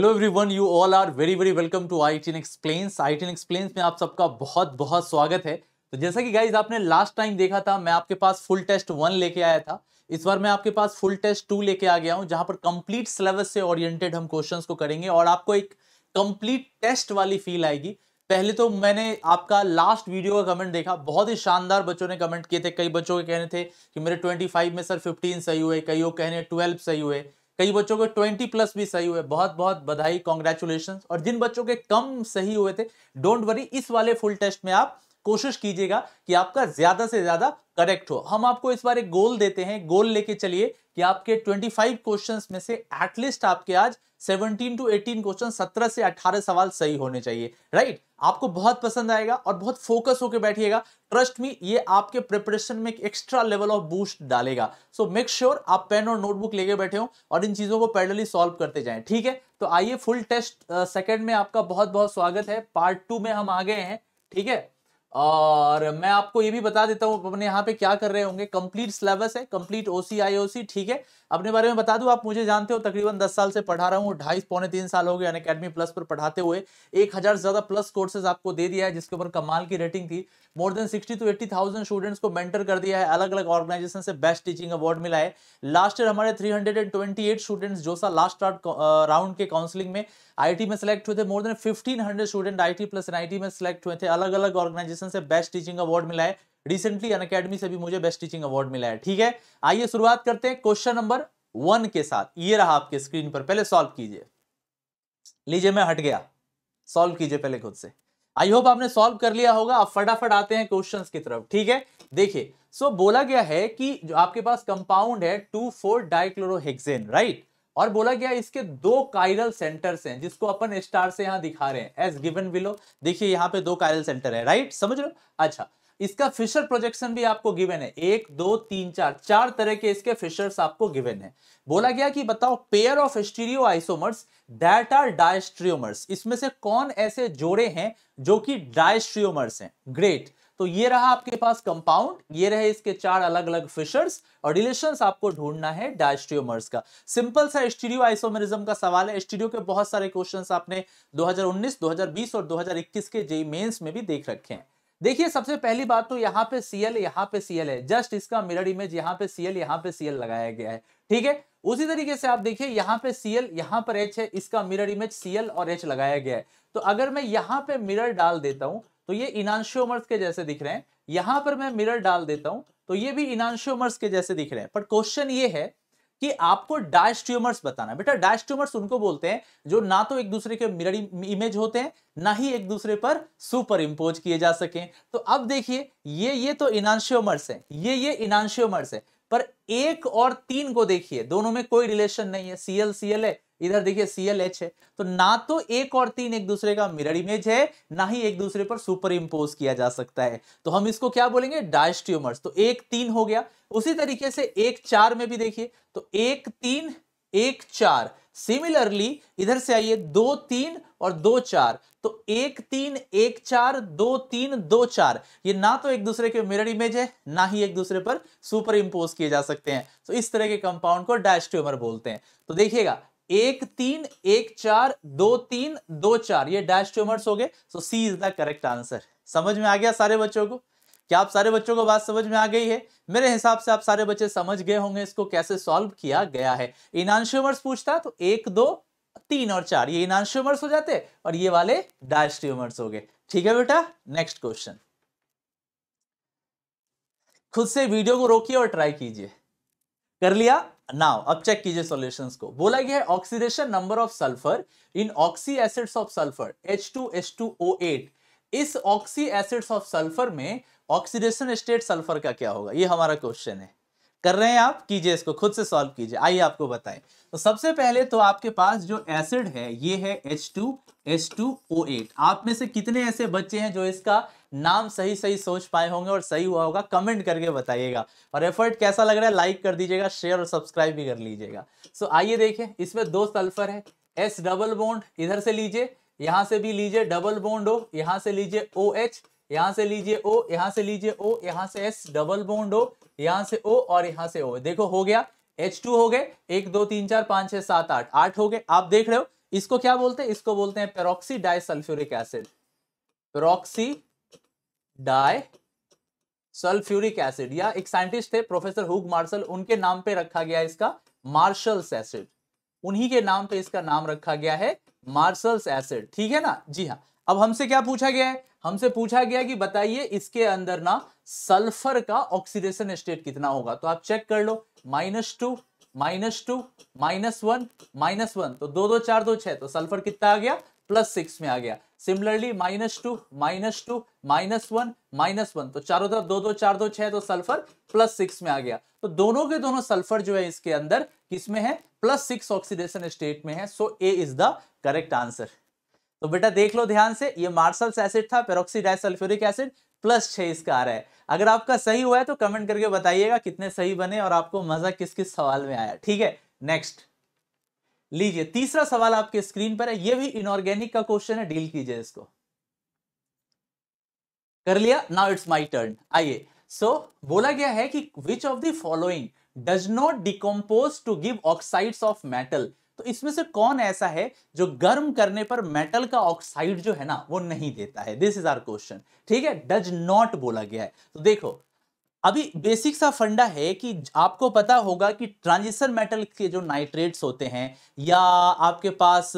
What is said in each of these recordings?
Hello everyone you all are very very welcome to I T explains I T explains में आप सबका बहुत बहुत स्वागत है तो जैसा कि गाइज आपने लास्ट टाइम देखा था मैं आपके पास फुल टेस्ट वन लेके आया था इस बार मैं आपके पास फुल टेस्ट टू लेके आ गया हूँ जहाँ पर कंप्लीट सिलेबस से ओरिएंटेड हम क्वेश्चंस को करेंगे और आपको एक कंप्लीट टेस्ट वाली फील आएगी पहले तो मैंने आपका लास्ट वीडियो का कमेंट देखा बहुत ही शानदार बच्चों ने कमेंट किए थे कई बच्चों के कहने थे कि मेरे 25 में सर 15 सही हुए कईयों कहने 12 सही हुए कई बच्चों के 20 प्लस भी सही हुए बहुत बहुत बधाई कॉन्ग्रेचुलेशन और जिन बच्चों के कम सही हुए थे डोंट वरी इस वाले फुल टेस्ट में आप कोशिश कीजिएगा कि आपका ज्यादा से ज्यादा करेक्ट हो हम आपको इस बार एक गोल देते हैं गोल लेके चलिए कि आपके 25 क्वेश्चंस में से एटलीस्ट आपके आज 17 टू 18 क्वेश्चन 17 से 18 सवाल सही होने चाहिए राइट आपको बहुत पसंद आएगा और बहुत फोकस होकर बैठिएगा ट्रस्ट मी ये आपके प्रिपरेशन में एक एक्स्ट्रा लेवल ऑफ बूस्ट डालेगा सो मेक श्योर आप पेन और नोटबुक लेके बैठे हो और इन चीज़ों को पैडली सॉल्व करते जाएं ठीक है तो आइए फुल टेस्ट सेकेंड में आपका बहुत बहुत स्वागत है पार्ट टू में हम आ गए हैं ठीक है और मैं आपको ये भी बता देता हूँ अपने यहाँ पे क्या कर रहे होंगे कंप्लीट सिलेबस है कंप्लीट ओसी सी ठीक है अपने बारे में बता दूँ आप मुझे जानते हो तकरीबन दस साल से पढ़ा रहा हूँ ढाई पौने तीन साल हो गए अन अकेडमी प्लस पर पढ़ाते हुए एक हज़ार से ज़्यादा प्लस कोर्सेज आपको दे दिया है जिसके ऊपर कमाल की रेटिंग थी more than sixty two eighty thousand students को मेंटर कर दिया है अलग अलग ऑर्गेनाइजेशन से बेस्ट टीचिंग अवार्ड मिला है लास्ट ईयर हमारे three hundred and twenty eight students सा लास्ट राउंड uh, के काउंसिलिंग में आई में सेलेक्ट हुए थे more than fifteen hundred student I plus N में सेलेक्ट हुए थे अलग अलग ऑर्गेनाइजेशन एसोसिएशन से बेस्ट टीचिंग अवार्ड मिला है रिसेंटली अन अकेडमी से भी मुझे बेस्ट टीचिंग अवार्ड मिला है ठीक है आइए शुरुआत करते हैं क्वेश्चन नंबर वन के साथ ये रहा आपके स्क्रीन पर पहले सॉल्व कीजिए लीजिए मैं हट गया सॉल्व कीजिए पहले खुद से आई होप आपने सॉल्व कर लिया होगा आप फटाफट आते हैं क्वेश्चंस की तरफ ठीक है देखिए सो so, बोला गया है कि जो आपके पास कंपाउंड है टू फोर डाइक्लोरोहेक्सेन राइट और बोला गया इसके दो कायरल सेंटर्स हैं जिसको अपन स्टार से यहां दिखा रहे हैं एस गिवन बिलो देखिए यहां पे दो कायरल सेंटर है राइट समझ लो अच्छा इसका फिशर प्रोजेक्शन भी आपको गिवन है एक दो तीन चार चार तरह के इसके फिशर्स आपको गिवन है बोला गया कि बताओ pair of stereo isomers that are diastereomers इसमें से कौन ऐसे जोड़े हैं जो कि डायस्ट्रियोमर्स हैं ग्रेट तो ये रहा आपके पास कंपाउंड ये रहे इसके चार अलग अलग फिशर्स और रिलेशन आपको ढूंढना है डायस्ट्रियोमर्स का सिंपल सा स्टीरियो आइसोमेरिज्म का सवाल है स्टीरियो के बहुत सारे क्वेश्चन आपने 2019, 2020 और 2021 के जेई मेन्स में भी देख रखे हैं देखिए सबसे पहली बात तो यहाँ पे सीएल यहाँ पे सीएल है जस्ट इसका मिरर इमेज यहाँ पे सीएल यहाँ पे सीएल लगाया गया है ठीक है उसी तरीके से आप देखिए यहाँ पे सीएल यहाँ पर एच है इसका मिरर इमेज सीएल और एच लगाया गया है तो अगर मैं यहाँ पे मिरर डाल देता हूं तो ये इनांशियोमर्स के जैसे दिख रहे हैं यहां पर मैं मिरर डाल देता हूं तो ये भी इनांशियोमर्स के जैसे दिख रहे हैं पर क्वेश्चन ये है कि आपको डायस्ट्यूमर्स बताना बेटा डायस्ट्यूमर्स उनको बोलते हैं जो ना तो एक दूसरे के मिरर इमेज होते हैं ना ही एक दूसरे पर सुपर इम्पोज किए जा सके तो अब देखिए ये ये तो इनांशियोमर्स है ये ये इनांशियोमर्स है पर एक और तीन को देखिए दोनों में कोई रिलेशन नहीं है सीएल सीएल है इधर देखिए एल एच है तो ना तो एक और तीन एक दूसरे का मिरर इमेज है ना ही एक दूसरे पर सुपर इम्पोज किया जा सकता है तो हम इसको क्या बोलेंगे डायस तो एक तीन हो गया उसी तरीके से एक चार में भी देखिए तो एक तीन एक चार सिमिलरली इधर से आइए दो तीन और दो चार तो एक तीन एक चार दो तीन दो चार ये ना तो एक दूसरे के मिरर इमेज है ना ही एक दूसरे पर सुपर इम्पोज किए जा सकते हैं तो इस तरह के कंपाउंड को डैश ट्यूमर बोलते हैं तो देखिएगा एक तीन एक चार दो तीन दो चार ये डैश ट्यूमर्स हो गए so C is the correct answer समझ में आ गया सारे बच्चों को क्या आप सारे बच्चों को बात समझ में आ गई है मेरे हिसाब से आप सारे बच्चे समझ गए होंगे इसको कैसे सॉल्व किया गया है इनान्श्यूमर्स पूछता तो एक दो तीन और चार ये इनान्श्यूमर्स हो जाते और ये वाले डैश ट्यूमर्स हो गए ठीक है बेटा नेक्स्ट क्वेश्चन खुद से वीडियो को रोकिए और ट्राई कीजिए कर लिया नाउ अब चेक कीजिए सॉल्यूशंस को बोला गया है oxidation number of sulphur in oxy acids of sulphur H2H2O8 इस ऑक्सी एसिड्स ऑफ सल्फर में ऑक्सीडेशन स्टेट सल्फर का क्या होगा ये हमारा क्वेश्चन है कर रहे हैं आप कीजिए इसको खुद से सॉल्व कीजिए आइए आपको बताएं तो सबसे पहले तो आपके पास जो एसिड है ये है H2H2O8 आप में से कितने ऐसे बच्चे हैं जो इसका नाम सही सही सोच पाए होंगे और सही हुआ होगा कमेंट करके बताइएगा और एफर्ट कैसा लग रहा है लाइक कर दीजिएगा शेयर और सब्सक्राइब भी कर लीजिएगा सो आइए देखें इसमें दो सल्फर है एस डबल बोंड इधर से लीजिए यहां से भी लीजिए डबल बोंड हो यहां से लीजिए ओ एच यहां से लीजिए ओ यहाँ से लीजिए ओ यहाँ से एस डबल बोंड हो यहाँ से ओ और यहाँ से ओ देखो हो गया एच टू हो गए एक दो तीन चार पांच छह सात आठ आठ हो गए आप देख रहे हो इसको क्या बोलते हैं इसको बोलते हैं peroxy disulphuric acid peroxy di sulphuric acid या एक साइंटिस्ट थे प्रोफेसर हुग मार्शल उनके नाम पे रखा गया इसका मार्शल्स एसिड उन्हीं के नाम पे इसका नाम रखा गया है मार्शल्स एसिड ठीक है ना जी हाँ अब हमसे क्या पूछा गया है हमसे पूछा गया कि बताइए इसके अंदर ना सल्फर का ऑक्सीडेशन स्टेट कितना होगा तो आप चेक कर लो minus two minus two minus one minus one तो दो दो चार दो छह तो सल्फर कितना आ गया प्लस सिक्स में आ गया similarly minus two minus two minus one minus one तो चारों तरफ दो दो चार दो छह तो सल्फर प्लस सिक्स में आ गया तो दोनों के दोनों सल्फर जो है इसके अंदर किसमें है प्लस सिक्स ऑक्सीडेशन स्टेट में है so A is the correct answer तो बेटा देख लो ध्यान से ये मार्सल्स एसिड था पेरोक्सीडाइसल्फ्यूरिक एसिड प्लस छह इसका आ रहा है अगर आपका सही हुआ है तो कमेंट करके बताइएगा कितने सही बने और आपको मजा किस किस सवाल में आया ठीक है नेक्स्ट लीजिए तीसरा सवाल आपके स्क्रीन पर है यह भी इनऑर्गेनिक का क्वेश्चन है डील कीजिए इसको कर लिया नाउ इट्स माय टर्न आइए सो बोला गया है कि which of the following does not decompose to give oxides of metal तो इसमें से कौन ऐसा है जो गर्म करने पर मेटल का ऑक्साइड जो है ना वो नहीं देता है दिस इज आर क्वेश्चन ठीक है डज नॉट बोला गया है तो देखो अभी बेसिक सा फंडा है कि आपको पता होगा कि ट्रांजिशन मेटल के जो नाइट्रेट्स होते हैं या आपके पास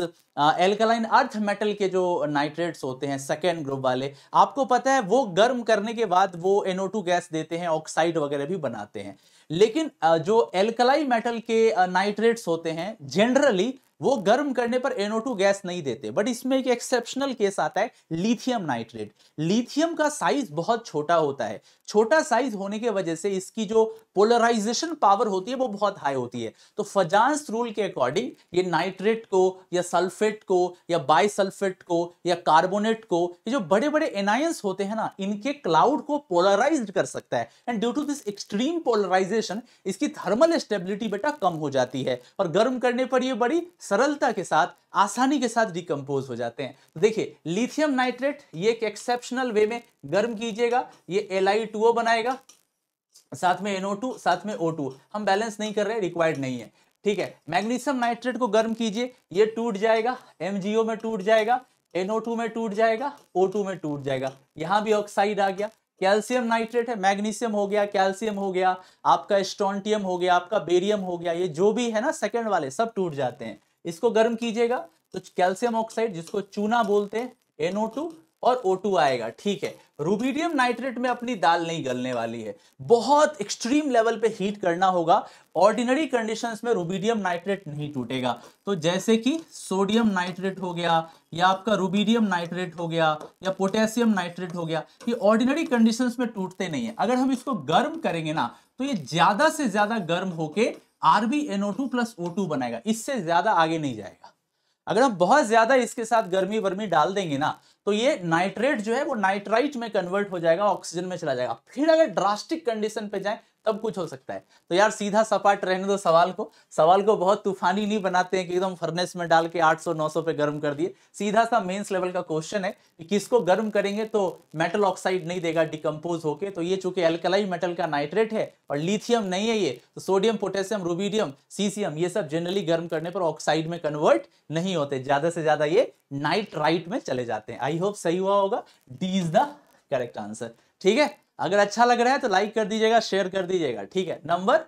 एल्कलाइन अर्थ मेटल के जो नाइट्रेट्स होते हैं सेकेंड ग्रुप वाले आपको पता है वो गर्म करने के बाद वो NO2 गैस देते हैं ऑक्साइड वगैरह भी बनाते हैं लेकिन जो एल्कलाई मेटल के नाइट्रेट्स होते हैं जनरली वो गर्म करने पर एनओ गैस नहीं देते बट इसमें एक एक्सेप्शनल केस आता है लिथियम नाइट्रेट लिथियम का साइज बहुत छोटा होता है छोटा साइज होने के वजह से इसकी जो पोलराइजेशन पावर होती है वो बहुत हाई होती है तो फजांस रूल के अकॉर्डिंग ये नाइट्रेट को या सल्फेट को या बाइसल्फेट को या कार्बोनेट को ये जो बड़े बड़े एनायंस होते हैं ना इनके क्लाउड को पोलराइज कर सकता है and due to this extreme polarisation इसकी थर्मल स्टेबिलिटी बेटा कम हो जाती है और गर्म करने पर यह बड़ी सरलता के साथ आसानी के साथ डिकम्पोज हो जाते हैं तो देखिए लिथियम नाइट्रेट ये एक एक्सेप्शनल वे में गर्म कीजिएगा ये एल आई टू बनाएगा साथ में NO2 साथ में O2 हम बैलेंस नहीं कर रहे रिक्वायर्ड नहीं है ठीक है मैग्नीशियम नाइट्रेट को गर्म कीजिए ये टूट जाएगा MgO में टूट जाएगा टू में टूट जाएगा टू में टूट जाएगा यहाँ भी ऑक्साइड आ गया कैल्शियम नाइट्रेट है मैग्नीशियम हो गया कैल्शियम हो गया आपका स्ट्रॉन्टियम हो गया आपका बेरियम हो गया ये जो भी है ना सेकेंड वाले सब टूट जाते हैं इसको गर्म कीजिएगा तो कैल्शियम ऑक्साइड जिसको चूना बोलते हैं NO2 और O2 आएगा ठीक है रूबीडियम नाइट्रेट में अपनी दाल नहीं गलने वाली है बहुत एक्सट्रीम लेवल पे हीट करना होगा ऑर्डिनरी कंडीशंस में रूबीडियम नाइट्रेट नहीं टूटेगा तो जैसे कि सोडियम नाइट्रेट हो गया या आपका रूबीडियम नाइट्रेट हो गया या पोटेशियम नाइट्रेट हो गया ये ऑर्डिनरी कंडीशन में टूटते नहीं है अगर हम इसको गर्म करेंगे ना तो ये ज़्यादा से ज़्यादा गर्म होके R B NO two plus O two बनाएगा इससे ज्यादा आगे नहीं जाएगा अगर हम बहुत ज्यादा इसके साथ गर्मी वर्मी डाल देंगे ना तो ये नाइट्रेट जो है वो नाइट्राइट में कन्वर्ट हो जाएगा ऑक्सीजन में चला जाएगा फिर अगर ड्रास्टिक कंडीशन पे जाए तब कुछ हो सकता है तो यार सीधा सपाट रहने दो सवाल को सवाल को बहुत तूफानी नहीं बनाते हैं कि एकदम फर्नेस में डाल के 800 900 पे गर्म कर दिए सीधा सा मेंस लेवल का क्वेश्चन है कि किसको गर्म करेंगे तो मेटल ऑक्साइड नहीं देगा डिकम्पोज होके तो ये चूंकि एल्कलाई मेटल का नाइट्रेट है और लिथियम नहीं है ये तो सोडियम पोटेशियम रूबीडियम सीसीएम ये सब जनरली गर्म करने पर ऑक्साइड में कन्वर्ट नहीं होते ज्यादा से ज्यादा ये नाइट में चले जाते हैं आई होप सही हुआ होगा D is the correct answer ठीक है अगर अच्छा लग रहा है तो लाइक कर दीजिएगा शेयर कर दीजिएगा ठीक है नंबर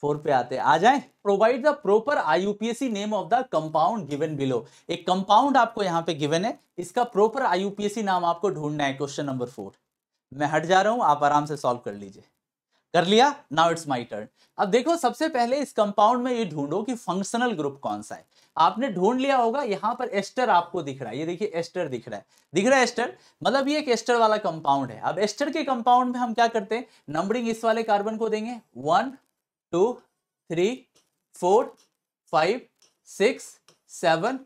फोर पे आते हैं आ जाए provide the proper IUPAC name of the compound given below एक कंपाउंड आपको यहाँ पे गिवन है इसका प्रोपर आईयूपीएससी नाम आपको ढूंढना है क्वेश्चन नंबर फोर मैं हट जा रहा हूं आप आराम से सॉल्व कर लीजिए कर लिया नाउ इट्स माई टर्न अब देखो सबसे पहले इस कंपाउंड में ये ढूंढो कि फंक्शनल ग्रुप कौन सा है आपने ढूंढ लिया होगा यहाँ पर एस्टर आपको दिख रहा है ये देखिए एस्टर दिख रहा है दिख रहा है एस्टर मतलब ये एक एस्टर वाला कंपाउंड है अब एस्टर के कंपाउंड में हम क्या करते हैं नंबरिंग इस वाले कार्बन को देंगे one two three four five six seven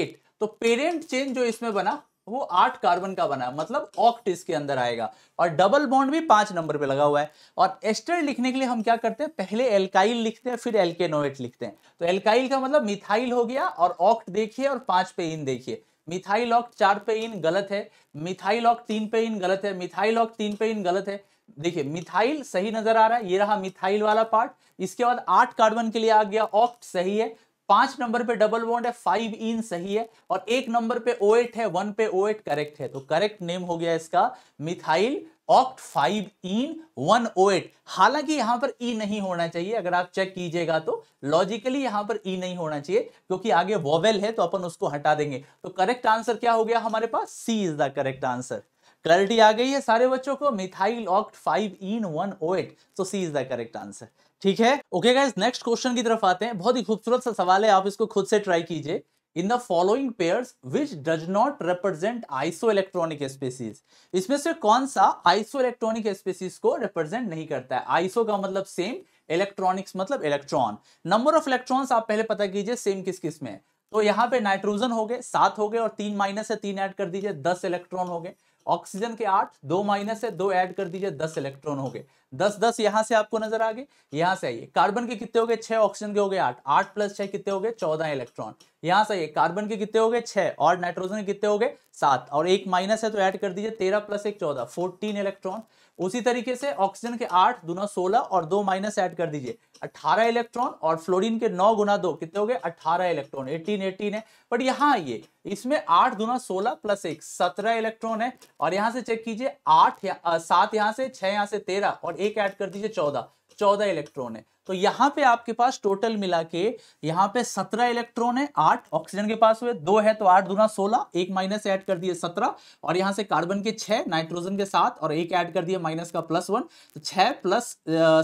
eight तो पेरेंट चेन जो इसमें बना वो आठ कार्बन का बना है मतलब ऑक्ट इसके अंदर आएगा और डबल बॉन्ड भी पांच नंबर पे लगा हुआ है और एस्टर लिखने के लिए हम क्या करते हैं पहले एल्काइल लिखते हैं फिर एल्केनोएट लिखते हैं तो एल्काइल का मतलब मिथाइल हो गया और ऑक्ट देखिए और पांच पे इन देखिए मिथाइल ऑक्ट चार पे इन गलत है मिथाइल ऑक्ट तीन पे इन गलत है मिथाइल ऑक्ट तीन पे इन गलत है देखिए मिथाइल सही नजर आ रहा है ये रहा मिथाइल वाला पार्ट इसके बाद आठ कार्बन के लिए आ गया ऑक्ट सही है पांच नंबर पे डबल बॉन्ड है फाइव इन सही है और एक नंबर पे ओ एट है वन पे ओ एट करेक्ट है तो करेक्ट नेम हो गया इसका methyl oct five yne one oate हालांकि यहां पर ई e नहीं होना चाहिए अगर आप चेक कीजिएगा तो लॉजिकली यहां पर ई e नहीं होना चाहिए क्योंकि आगे वोवेल है तो अपन उसको हटा देंगे तो करेक्ट आंसर क्या हो गया हमारे पास C is the correct answer clarity आ गई है सारे बच्चों को methyl oct five yne one oate so C is the correct answer ठीक है ओके गाइज नेक्स्ट क्वेश्चन की तरफ आते हैं बहुत ही खूबसूरत सा सवाल है आप इसको खुद से ट्राई कीजिए in the following pairs which does not represent iso electronic species इसमें से कौन सा आइसो इलेक्ट्रॉनिक स्पेसीज को रिप्रेजेंट नहीं करता है आइसो का मतलब सेम इलेक्ट्रॉनिक्स मतलब इलेक्ट्रॉन नंबर ऑफ इलेक्ट्रॉन्स आप पहले पता कीजिए सेम किस किस में तो यहाँ पे नाइट्रोजन हो गए सात हो गए और तीन माइनस है तीन ऐड कर दीजिए दस इलेक्ट्रॉन हो गए ऑक्सीजन के आठ दो माइनस है दो ऐड कर दीजिए दस इलेक्ट्रॉन हो गए दस दस यहां से आपको नजर आ गए यहां से आइए कार्बन के कितने हो गए छह ऑक्सीजन के हो गए आठ आठ प्लस छह कितने हो गए चौदह इलेक्ट्रॉन यहां से आइए कार्बन के कितने हो गए छह और नाइट्रोजन के कितने हो गए सात और एक माइनस है तो ऐड कर दीजिए तेरह प्लस एक चौदह फोर्टीन इलेक्ट्रॉन उसी तरीके से ऑक्सीजन के आठ दोनों सोलह और दो माइनस ऐड कर दीजिए अठारह इलेक्ट्रॉन और फ्लोरिन के नौ गुना दो कितने हो गए अठारह इलेक्ट्रॉन एटीन एटीन है बट यहाँ आइए इसमें आठ दुना सोलह प्लस एक सत्रह इलेक्ट्रॉन है और यहां से चेक कीजिए आठ सात यहां से छह यहां से तेरह और एक ऐड कर दीजिए चौदह चौदह इलेक्ट्रॉन है तो यहाँ पे आपके पास टोटल मिला के यहाँ पे सत्रह इलेक्ट्रॉन है आठ ऑक्सीजन के पास हुए दो है तो आठ दूना सोलह एक माइनस ऐड कर दिए सत्रह और यहाँ से कार्बन के छह नाइट्रोजन के साथ और एक ऐड कर दिए माइनस का प्लस वन तो छह प्लस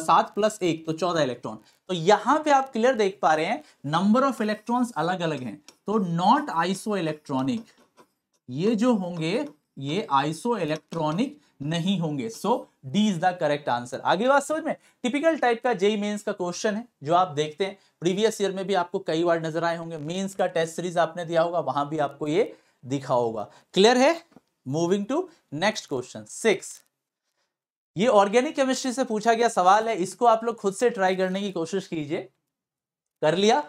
सात प्लस एक तो चौदह इलेक्ट्रॉन तो यहाँ पे आप क्लियर देख पा रहे हैं नंबर ऑफ इलेक्ट्रॉन अलग अलग है तो नॉट आइसो ये जो होंगे ये आइसो इलेक्ट्रॉनिक नहीं होंगे so D is the correct answer आगे बात समझ में टिपिकल टाइप का जेई मेन्स का क्वेश्चन है जो आप देखते हैं प्रीवियस ईयर में भी आपको कई बार नजर आए होंगे मेन्स का टेस्ट सीरीज आपने दिया होगा वहां भी आपको ये दिखा होगा क्लियर है moving to next question six ये ऑर्गेनिक केमिस्ट्री से पूछा गया सवाल है इसको आप लोग खुद से ट्राई करने की कोशिश कीजिए कर लिया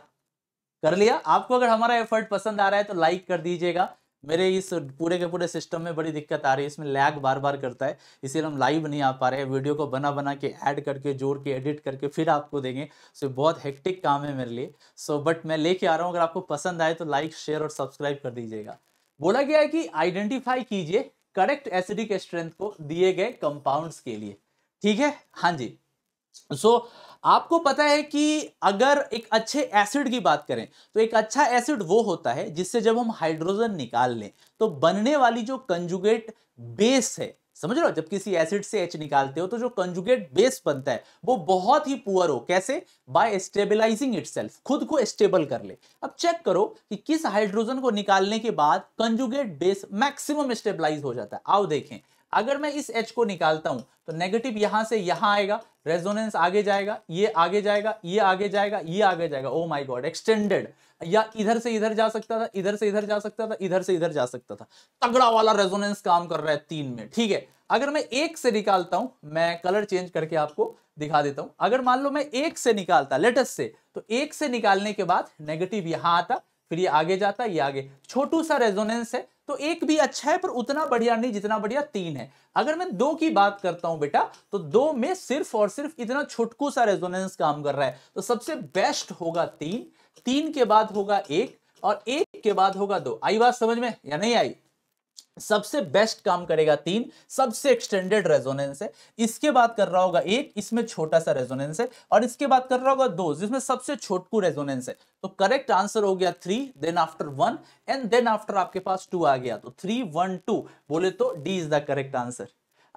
कर लिया आपको अगर हमारा एफर्ट पसंद आ रहा है तो लाइक कर दीजिएगा मेरे इस पूरे के पूरे सिस्टम में बड़ी दिक्कत आ रही है इसमें लैग बार बार करता है इसीलिए हम लाइव नहीं आ पा रहे हैं वीडियो को बना बना के ऐड करके जोड़ के एडिट करके फिर आपको देंगे सो बहुत हेक्टिक काम है मेरे लिए सो बट मैं लेके आ रहा हूँ अगर आपको पसंद आए तो लाइक शेयर और सब्सक्राइब कर दीजिएगा बोला गया है कि आइडेंटिफाई कीजिए करेक्ट एसिडिक स्ट्रेंथ को दिए गए कंपाउंड्स के लिए ठीक है हाँ जी सो so, आपको पता है कि अगर एक अच्छे एसिड की बात करें तो एक अच्छा एसिड वो होता है जिससे जब हम हाइड्रोजन निकाल लें तो बनने वाली जो कंजुगेट बेस है समझ रहे हो जब किसी एसिड से एच निकालते हो तो जो कंजुगेट बेस बनता है वो बहुत ही पुअर हो कैसे बाय स्टेबलाइजिंग इट खुद को स्टेबल कर ले अब चेक करो कि किस हाइड्रोजन को निकालने के बाद कंजुगेट बेस मैक्सिमम स्टेबलाइज हो जाता है आओ देखें अगर मैं इस एच को निकालता हूं तो नेगेटिव यहां से यहां आएगा रेजोनेंस आगे जाएगा ये आगे जाएगा ये आगे जाएगा ये आगे जाएगा ओ माई गॉड एक्सटेंडेड या इधर से इधर जा सकता था इधर से इधर जा सकता था इधर से इधर जा सकता था तगड़ा वाला रेजोनेंस काम कर रहा है तीन में ठीक है अगर मैं एक से निकालता हूं मैं कलर चेंज करके आपको दिखा देता हूं अगर मान लो मैं एक से निकालता लेटेस्ट से तो एक से निकालने के बाद नेगेटिव यहां आता फिर ये आगे जाता ये आगे छोटू सा रेजोनेंस है तो एक भी अच्छा है पर उतना बढ़िया नहीं जितना बढ़िया तीन है अगर मैं दो की बात करता हूं बेटा तो दो में सिर्फ और सिर्फ इतना छुटकू सा रेजोनेंस काम कर रहा है तो सबसे बेस्ट होगा तीन तीन के बाद होगा एक और एक के बाद होगा दो आई बात समझ में या नहीं आई सबसे बेस्ट काम करेगा तीन सबसे एक्सटेंडेड रेजोनेंस है इसके बाद कर रहा होगा एक इसमें छोटा सा रेजोनेंस है और इसके बाद कर रहा होगा दो जिसमें सबसे छोटकू रेजोनेंस है तो करेक्ट आंसर हो गया three then after one and then after आपके पास टू आ गया तो थ्री वन टू बोले तो D is the correct answer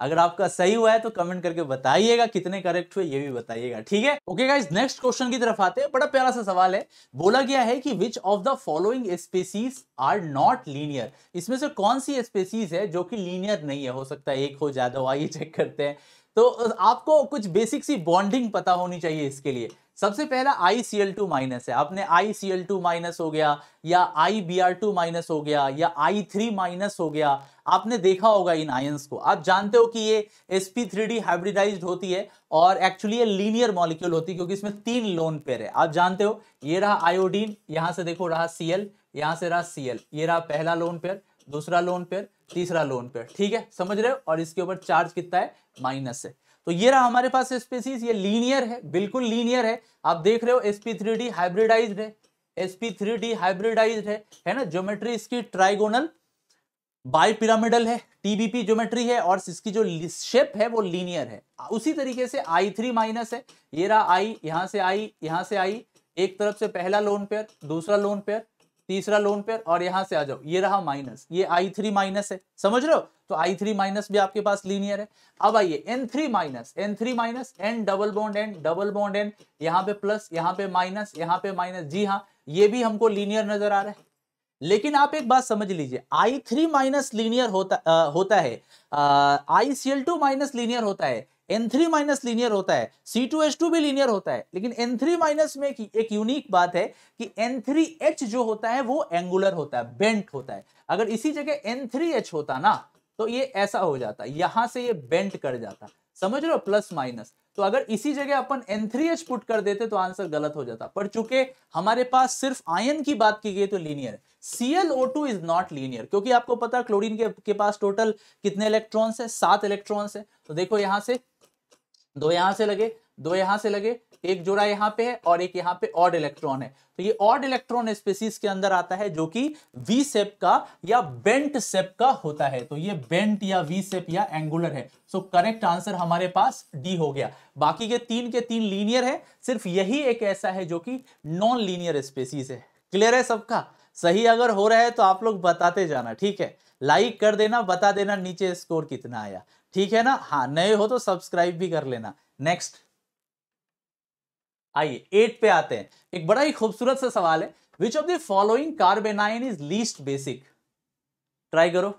अगर आपका सही हुआ है तो कमेंट करके बताइएगा कितने करेक्ट हुए ये भी बताइएगा ठीक है ओके गाइज नेक्स्ट क्वेश्चन की तरफ आते हैं बड़ा प्यारा सा सवाल है बोला गया है कि which of the following species are not linear इसमें से कौन सी स्पेसीज है जो कि लीनियर नहीं है हो सकता है एक हो ज्यादा हो आइए चेक करते हैं तो आपको कुछ बेसिक सी बॉन्डिंग पता होनी चाहिए इसके लिए सबसे पहला I C L two minus है आपने I C L two minus हो गया या I B R two minus हो गया या आई थ्री माइनस हो गया आपने देखा होगा इन आयंस को आप जानते हो कि ये S P three D hybridise होती है और एक्चुअली ये लीनियर मॉलिक्यूल होती है क्योंकि इसमें तीन लोन पेयर है आप जानते हो ये रहा आयोडीन यहाँ से देखो रहा सी एल यहाँ से रहा सी एल ये रहा पहला लोन पेयर दूसरा लोन पेयर तीसरा लोन पेयर ठीक है समझ रहे हो और इसके ऊपर चार्ज कितना है माइनस है तो ये रहा हमारे पास स्पेसिस ये लीनियर है बिल्कुल लीनियर है आप देख रहे हो sp3d हाइब्रिडाइज है sp3d हाइब्रिडाइज है है ना ज्योमेट्री इसकी ट्राइगोनल बाई पिरामिडल है टीबीपी ज्योमेट्री है और इसकी जो शेप है वो लीनियर है उसी तरीके से आई थ्री माइनस है ये रहा आई यहां से आई यहां से आई एक तरफ से पहला लोन पेयर दूसरा लोन पेयर तीसरा लोन पेयर और यहां से आ जाओ ये रहा माइनस ये आई थ्री माइनस है समझ रहे हो तो आई थ्री माइनस भी आपके पास लीनियर है अब आइए N three minus N three minus N double bond N double bond N यहाँ पे प्लस यहाँ पे माइनस यहाँ पे माइनस जी हाँ ये भी हमको लीनियर नजर आ रहा है लेकिन आप एक बात समझ लीजिए आई थ्री माइनस लीनियर होता आ, होता है I C L two minus linear होता है एन थ्री माइनस लीनियर होता है सी टू एच टू भी लीनियर होता है लेकिन एन थ्री माइनस में की एक यूनिक बात है कि एन थ्री एच जो होता है वो एंगुलर होता है बेंट होता है अगर इसी जगह एन थ्री एच होता ना तो ये ऐसा हो जाता यहां से ये बेंट कर जाता समझ रहे हो प्लस माइनस तो अगर इसी जगह अपन एन थ्री एच पुट कर देते तो आंसर गलत हो जाता पर चूंकि हमारे पास सिर्फ आयन की बात की गई तो linear ClO2 is not linear क्योंकि आपको पता क्लोरीन के, के पास टोटल कितने इलेक्ट्रॉन्स है सात इलेक्ट्रॉन्स है तो देखो यहां से दो यहां से लगे दो यहां से लगे एक जोड़ा यहाँ पे है और एक यहाँ पे ऑड इलेक्ट्रॉन है तो ये ऑड इलेक्ट्रॉन स्पेसिस के अंदर आता है जो कि वी सेप का या बेंट सेप का होता है तो ये बेंट या वी सेप या एंगुलर है सो करेक्ट आंसर हमारे पास डी हो गया बाकी के तीन के तीन लीनियर है सिर्फ यही एक ऐसा है जो कि नॉन लीनियर स्पेसिस है क्लियर है सबका सही अगर हो रहा है तो आप लोग बताते जाना ठीक है लाइक कर देना बता देना नीचे स्कोर कितना आया ठीक है ना हाँ नए हो तो सब्सक्राइब भी कर लेना नेक्स्ट आइए एट पे आते हैं एक बड़ा ही खूबसूरत सा सवाल है which of the following carbanion is least basic try करो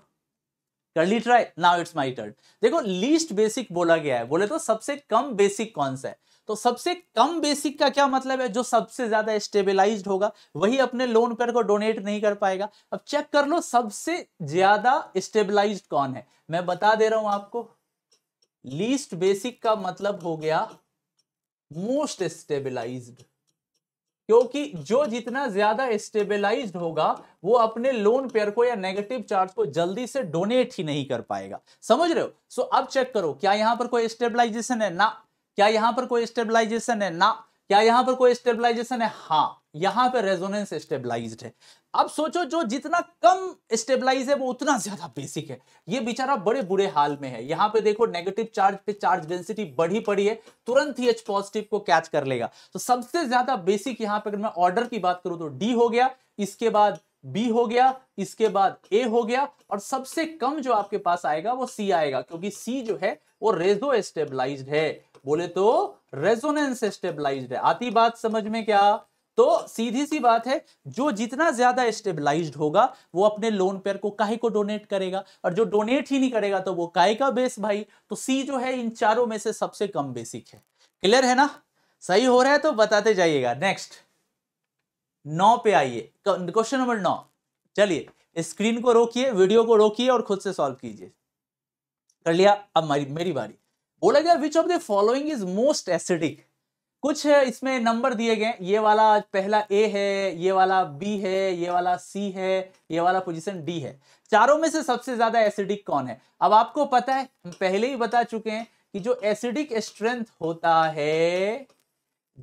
कर ली try now it's my turn देखो लीस्ट बेसिक बोला गया है बोले तो सबसे कम बेसिक कौन सा है तो सबसे कम बेसिक का क्या मतलब है जो सबसे ज्यादा स्टेबिलाईज होगा वही अपने लोन पेयर को डोनेट नहीं कर पाएगा अब चेक कर लो सबसे ज्यादा स्टेबिलाईज कौन है मैं बता दे रहा हूं आपको लीस्ट बेसिक का मतलब हो गया मोस्ट स्टेबिलाईज क्योंकि जो जितना ज्यादा स्टेबिलाईज होगा वो अपने लोन पेयर को या नेगेटिव चार्ज को जल्दी से डोनेट ही नहीं कर पाएगा समझ रहे हो सो so, अब चेक करो क्या यहां पर कोई स्टेबलाइजेशन है ना क्या यहां पर कोई स्टेबलाइजेशन है ना क्या यहां पर कोई स्टेबलाइजेशन है हाँ यहां पर रेजोनेंस स्टेबलाइज है अब सोचो जो जितना कम स्टेबलाइज है वो उतना ज्यादा बेसिक है ये बेचारा बड़े बुरे हाल में है यहां पे देखो नेगेटिव चार्ज पे चार्ज डेंसिटी बढ़ी पड़ी है तुरंत ही एच पॉजिटिव को कैच कर लेगा तो सबसे ज्यादा बेसिक यहां पर अगर मैं ऑर्डर की बात करूं तो डी हो गया इसके बाद बी हो गया इसके बाद ए हो गया और सबसे कम जो आपके पास आएगा वो सी आएगा क्योंकि सी जो है वो रेजो स्टेबलाइज है बोले तो रेजोनेंस स्टेबलाइज है आती बात समझ में क्या तो सीधी सी बात है जो जितना ज्यादा स्टेबलाइज्ड होगा वो अपने लोन पेयर को काहे को डोनेट करेगा और जो डोनेट ही नहीं करेगा तो वो काहे का बेस भाई तो सी जो है इन चारों में से सबसे कम बेसिक है क्लियर है ना सही हो रहा है तो बताते जाइएगा नेक्स्ट नौ पे आइए क्वेश्चन नंबर नौ चलिए स्क्रीन को रोकिए वीडियो को रोकिए और खुद से सॉल्व कीजिए कर लिया अब मेरी बारी बोला गया which of the following is most acidic कुछ इसमें नंबर दिए गए ये वाला पहला ए है ये वाला बी है ये वाला सी है ये वाला पोजीशन डी है चारों में से सबसे ज्यादा एसिडिक कौन है अब आपको पता है हम पहले ही बता चुके हैं कि जो एसिडिक स्ट्रेंथ होता है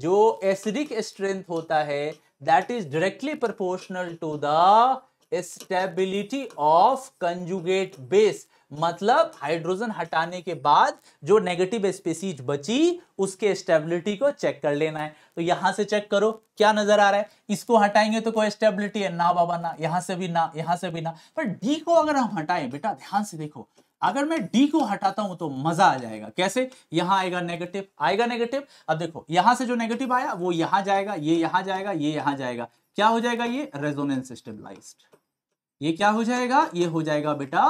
जो एसिडिक स्ट्रेंथ होता है that is directly proportional to the stability of conjugate base मतलब हाइड्रोजन हटाने के बाद जो नेगेटिव स्पेसीज बची उसके स्टेबिलिटी को चेक कर लेना है तो यहां से चेक करो क्या नजर आ रहा है इसको हटाएंगे तो कोई स्टेबिलिटी है ना बाबा ना यहां से भी ना यहां से भी ना पर डी को अगर हम हटाएं बेटा ध्यान से देखो अगर मैं डी को हटाता हूं तो मजा आ जाएगा कैसे यहां आएगा नेगेटिव आएगा नेगेटिव अब देखो यहां से जो नेगेटिव आया वो यहां जाएगा ये यहां जाएगा ये यहां जाएगा क्या हो जाएगा ये रेजोनेंस स्टेबिलाईज ये क्या हो जाएगा ये हो जाएगा बेटा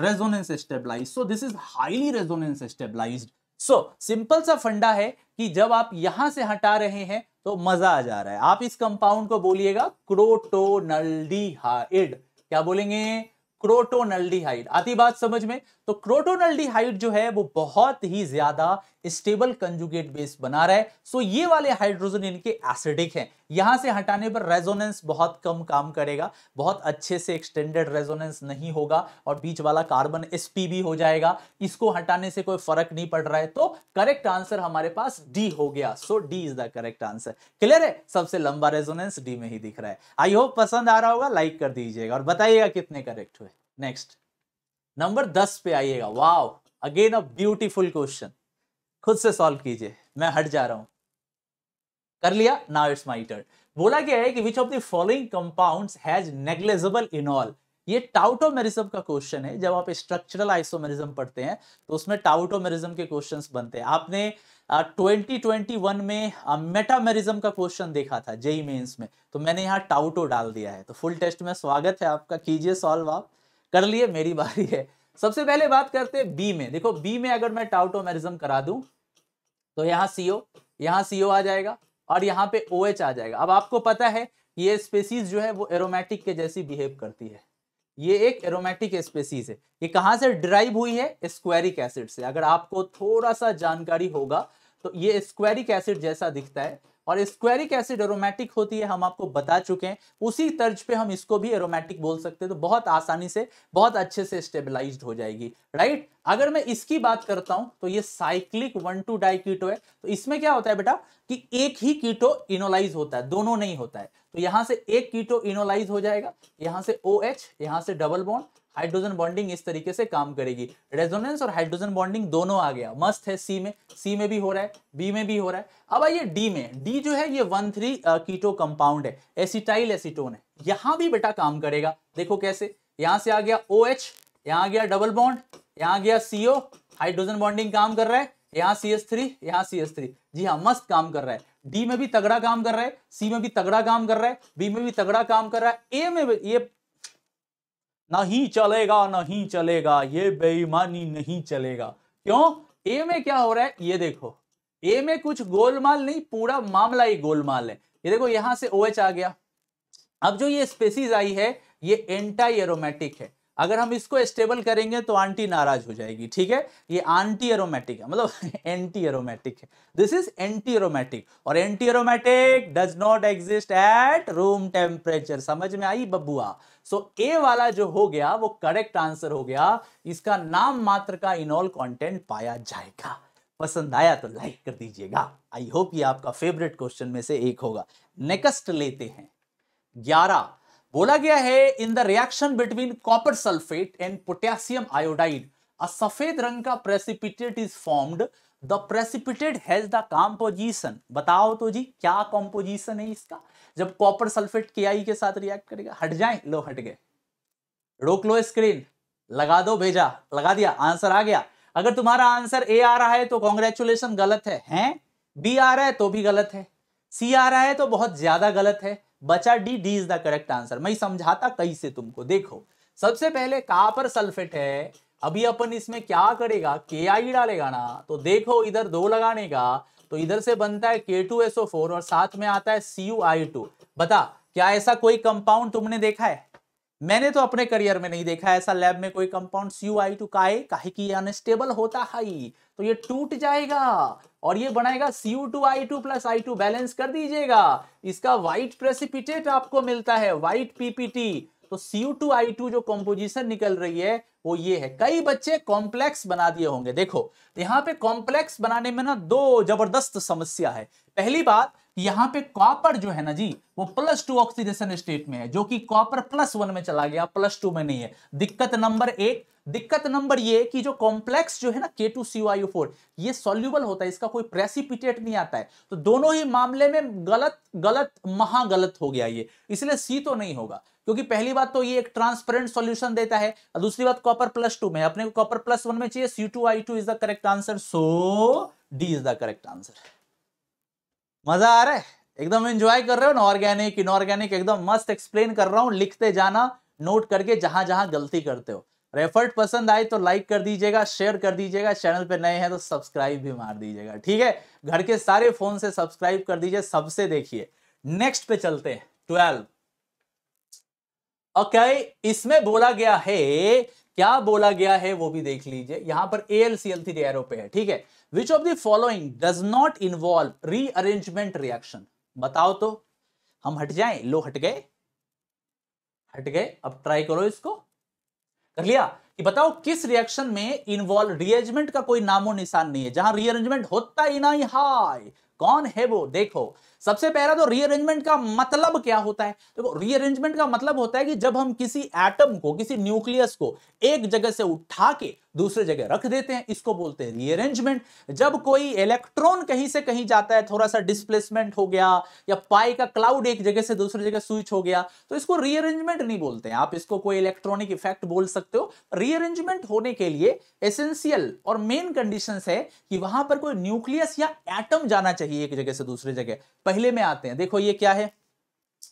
resonance stabilise so this is highly resonance stabilise so simple सा फंडा है कि जब आप यहां से हटा रहे हैं तो मजा आ जा रहा है आप इस कंपाउंड को बोलिएगा क्रोटोनल्डिहाइड क्या बोलेंगे क्रोटोनल्डिहाइड आती बात समझ में तो क्रोटोनल्डिहाइड जो है वो बहुत ही ज्यादा स्टेबल कंजुगेट बेस बना रहा है सो ये वाले हाइड्रोजन इनके एसिडिक हैं यहां से हटाने पर रेजोनेंस बहुत कम काम करेगा बहुत अच्छे से एक्सटेंडेड रेजोनेंस नहीं होगा और बीच वाला कार्बन एसपी भी हो जाएगा इसको हटाने से कोई फर्क नहीं पड़ रहा है तो करेक्ट आंसर हमारे पास डी हो गया so D is the correct answer clear है सबसे लंबा रेजोनेंस डी में ही दिख रहा है आई होप पसंद आ रहा होगा लाइक कर दीजिएगा और बताइएगा कितने करेक्ट हुए नेक्स्ट नंबर दस पे आइएगा wow again a beautiful question खुद से सॉल्व कीजिए मैं हट जा रहा हूं कर लिया नाउ इट्स माई टर्न बोला गया है कि which of the following compounds has negligible enol ये टाउटोमेरिज्म का क्वेश्चन है जब आप स्ट्रक्चरल आइसोमेरिज्म पढ़ते हैं तो उसमें टाउटोमेरिज्म के क्वेश्चंस बनते हैं आपने ट्वेंटी ट्वेंटी वन में मेटामेरिज्म का क्वेश्चन देखा था जेई मेन्स e में तो मैंने यहाँ टाउटो डाल दिया है तो फुल टेस्ट में स्वागत है आपका कीजिए सॉल्व आप कर लिए मेरी बारी है सबसे पहले बात करते हैं बी में देखो बी में अगर मैं टाउटोमेरिज्म करा दूं तो यहाँ सीओ यहाँ सीओ आ जाएगा और यहाँ पे ओ OH आ जाएगा अब आपको पता है ये स्पेसीज जो है वो एरोमेटिक के जैसी बिहेव करती है ये एक एरोमेटिक स्पेसीज है ये कहाँ से ड्राइव हुई है स्क्वेरिक एसिड से अगर आपको थोड़ा सा जानकारी होगा तो ये स्क्वेरिक एसिड जैसा दिखता है और स्क्वेरिक एसिड एरोमेटिक होती है हम आपको बता चुके हैं उसी तर्ज पे हम इसको भी एरोमेटिक बोल सकते हैं तो बहुत आसानी से बहुत अच्छे से स्टेबलाइज हो जाएगी राइट अगर मैं इसकी बात करता हूं तो ये cyclic one two di keto है तो इसमें क्या होता है बेटा कि एक ही कीटो इनोलाइज होता है दोनों नहीं होता है तो यहां से एक कीटो इनोलाइज हो जाएगा यहां से ओ OH, एच यहां से डबल बॉन्ड हाइड्रोजन बॉन्डिंग इस तरीके से काम करेगी रेजोनेंस और हाइड्रोजन बॉन्डिंग दोनों आ गया मस्त है सी में सी में भी हो रहा है बी में भी हो रहा है अब आइए डी में डी जो है ये वन थ्री कीटो कंपाउंड है एसिटाइल एसिटोन है यहां भी बेटा काम करेगा देखो कैसे यहां से आ गया ओ एच यहां गया डबल बॉन्ड यहां गया सीओ हाइड्रोजन बॉन्डिंग काम कर रहा है यहाँ सी एस थ्री यहाँ सी एस थ्री जी हाँ मस्त काम कर रहा है डी में भी तगड़ा काम कर रहा है सी में भी तगड़ा काम कर रहा है बी में भी तगड़ा काम कर रहा है ए में ये ही चलेगा नहीं चलेगा ये बेईमानी नहीं चलेगा क्यों ए में क्या हो रहा है ये देखो ए में कुछ गोलमाल नहीं पूरा मामला ही गोलमाल है ये देखो यहां से ओ OH आ गया अब जो ये स्पेसीज आई है ये एंटी एरोमेटिक है अगर हम इसको स्टेबल करेंगे तो आंटी नाराज हो जाएगी ठीक है ये आंटी एरोमेटिक है मतलब एंटी एरोमेटिक है दिस इज एंटी एरोमेटिक और anti aromatic does not exist at room temperature समझ में आई बबुआ सो so, ए वाला जो हो गया वो करेक्ट आंसर हो गया इसका नाम मात्र का इनऑल कंटेंट पाया जाएगा पसंद आया तो लाइक कर दीजिएगा आई होप ये आपका फेवरेट क्वेश्चन में से एक होगा नेक्स्ट लेते हैं ग्यारह बोला गया है in the reaction between copper sulphate and potassium iodide a सफेद रंग का precipitate is formed the precipitated has the composition बताओ तो जी क्या कॉम्पोजिशन है इसका जब कॉपर सल्फेट के के साथ रिएक्ट करेगा हट जाए लो हट गए रोक लो स्क्रीन लगा दो भेजा लगा दिया आंसर आ गया अगर तुम्हारा आंसर ए आ रहा है तो कॉन्ग्रेचुलेसन गलत है हैं बी आ रहा है तो भी गलत है सी आ रहा है तो बहुत ज्यादा गलत है बचा D D is the correct answer मैं समझाता कई से तुमको देखो सबसे पहले कापर सल्फेट है अभी अपन इसमें क्या करेगा के आई e डालेगा ना तो देखो इधर दो लगाने का तो इधर से बनता है के टू एसओ फोर और साथ में आता है सी यू आई टू बता क्या ऐसा कोई कंपाउंड तुमने देखा है मैंने तो अपने करियर में नहीं देखा ऐसा लैब में कोई compound C U I two का काहे की अनस्टेबल होता है तो ये टूट जाएगा और ये बनाएगा C U two I two plus I two balance कर दीजिएगा इसका व्हाइट प्रेसिपिटेट आपको मिलता है व्हाइट पीपीटी तो C U two I two जो कॉम्पोजिशन निकल रही है वो ये है कई बच्चे कॉम्प्लेक्स बना दिए होंगे देखो यहाँ पे कॉम्प्लेक्स बनाने में ना दो जबरदस्त समस्या है पहली बात यहाँ पे कॉपर जो है ना जी वो प्लस टू ऑक्सीडेशन स्टेट में है जो कि कॉपर प्लस वन में चला गया प्लस टू में नहीं है दिक्कत नंबर एक दिक्कत नंबर ये कि जो कॉम्प्लेक्स जो है ना के टू सी फोर ये सोल्यूबल होता है इसका कोई प्रेसिपिटेट नहीं आता है तो दोनों ही मामले में गलत गलत महागलत हो गया ये इसलिए सी तो नहीं होगा क्योंकि पहली बात तो ये एक ट्रांसपेरेंट सॉल्यूशन देता है और दूसरी बात कॉपर प्लस टू में अपने कॉपर प्लस वन में चाहिए C two I two is the correct answer so D is the correct answer मजा आ रहा है एकदम एंजॉय कर रहे हो ना ऑर्गेनिक इनऑर्गेनिक एकदम मस्त एक्सप्लेन कर रहा हूं लिखते जाना नोट करके जहां जहां गलती करते हो एफर्ट पसंद आए तो लाइक कर दीजिएगा शेयर कर दीजिएगा चैनल पे नए हैं तो सब्सक्राइब भी मार दीजिएगा ठीक है घर के सारे फोन से सब्सक्राइब कर दीजिए सबसे देखिए नेक्स्ट पे चलते हैं ट्वेल्व ओके इसमें बोला गया है क्या बोला गया है वो भी देख लीजिए यहां पर एल थी एरो पे है ठीक है which of the following does not involve rearrangement reaction बताओ तो हम हट जाए लो हट गए हट गए अब ट्राई करो इसको कर लिया कि बताओ किस रिएक्शन में इन्वॉल्व रिएजमेंट का कोई नामो निशान नहीं है जहां रीअरेंजमेंट होता ही ही हाई कौन है वो देखो सबसे पहला तो रीअरेंजमेंट का मतलब क्या होता है देखो रीअरेंजमेंट का मतलब होता है कि जब हम किसी एटम को किसी न्यूक्लियस को एक जगह से उठा के दूसरे जगह रख देते हैं इसको बोलते हैं रीअरेंजमेंट जब कोई इलेक्ट्रॉन कहीं से कहीं जाता है थोड़ा सा डिस्प्लेसमेंट हो गया या पाई का क्लाउड एक जगह से दूसरी जगह स्विच हो गया तो इसको रीअरेंजमेंट नहीं बोलते हैं आप इसको कोई इलेक्ट्रॉनिक इफेक्ट बोल सकते हो रीअरेंजमेंट होने के लिए एसेंशियल और मेन कंडीशन है कि वहां पर कोई न्यूक्लियस या एटम जाना चाहिए एक जगह से दूसरी जगह पहले में आते हैं देखो ये क्या है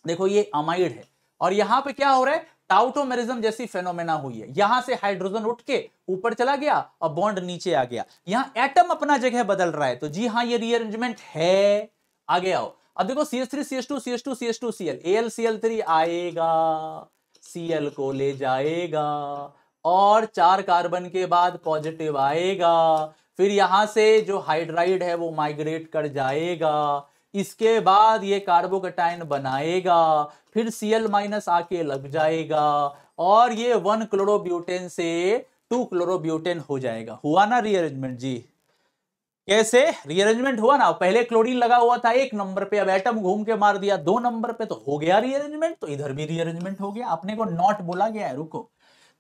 देखो ये अमाइड है और यहां पे क्या हो रहा है टाउटोमेरिज्म जैसी फेनोमेना हुई है यहां से हाइड्रोजन उठ के ऊपर चला गया और बॉन्ड नीचे आ गया यहां एटम अपना जगह बदल रहा है तो जी हाँ ये रीअरेंजमेंट है गया हो अब देखो C S three C S two C S two C S two C L L C L three आएगा सी एल को ले जाएगा और चार कार्बन के बाद पॉजिटिव आएगा फिर यहां से जो हाइड्राइड है वो माइग्रेट कर जाएगा इसके बाद ये कार्बोकटाइन बनाएगा फिर सीएल माइनस आके लग जाएगा और ये वन क्लोरोब्यूटेन से टू क्लोरोब्यूटेन हो जाएगा हुआ ना रीअरेंजमेंट जी कैसे रीअरेंजमेंट हुआ ना पहले क्लोरीन लगा हुआ था एक नंबर पे अब एटम घूम के मार दिया दो नंबर पे तो हो गया रीअरेंजमेंट तो इधर भी रीअरेंजमेंट हो गया अपने को नॉट बोला गया है रुको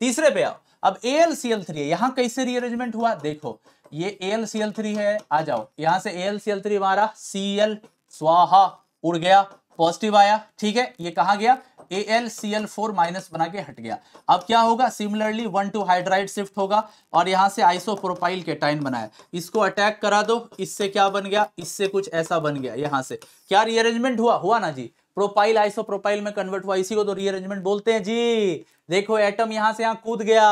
तीसरे पे आओ अब एल सी एल थ्री यहां कैसे रीअरेंजमेंट हुआ देखो ये एल सी एल थ्री है आ जाओ यहां से एल सी एल थ्री हमारा सी एल स्वाहा उड़ गया पॉजिटिव आया ठीक है ये कहा गया A L C L four minus बना के हट गया अब क्या होगा similarly one two hydride shift होगा और यहां से आइसो प्रोपाइल के बनाया इसको अटैक करा दो इससे क्या बन गया इससे कुछ ऐसा बन गया यहां से क्या रीअरेंजमेंट हुआ हुआ ना जी प्रोपाइल आइसो प्रोपाइल में कन्वर्ट हुआ इसी को तो रीअरेंजमेंट बोलते हैं जी देखो एटम यहां से यहां कूद गया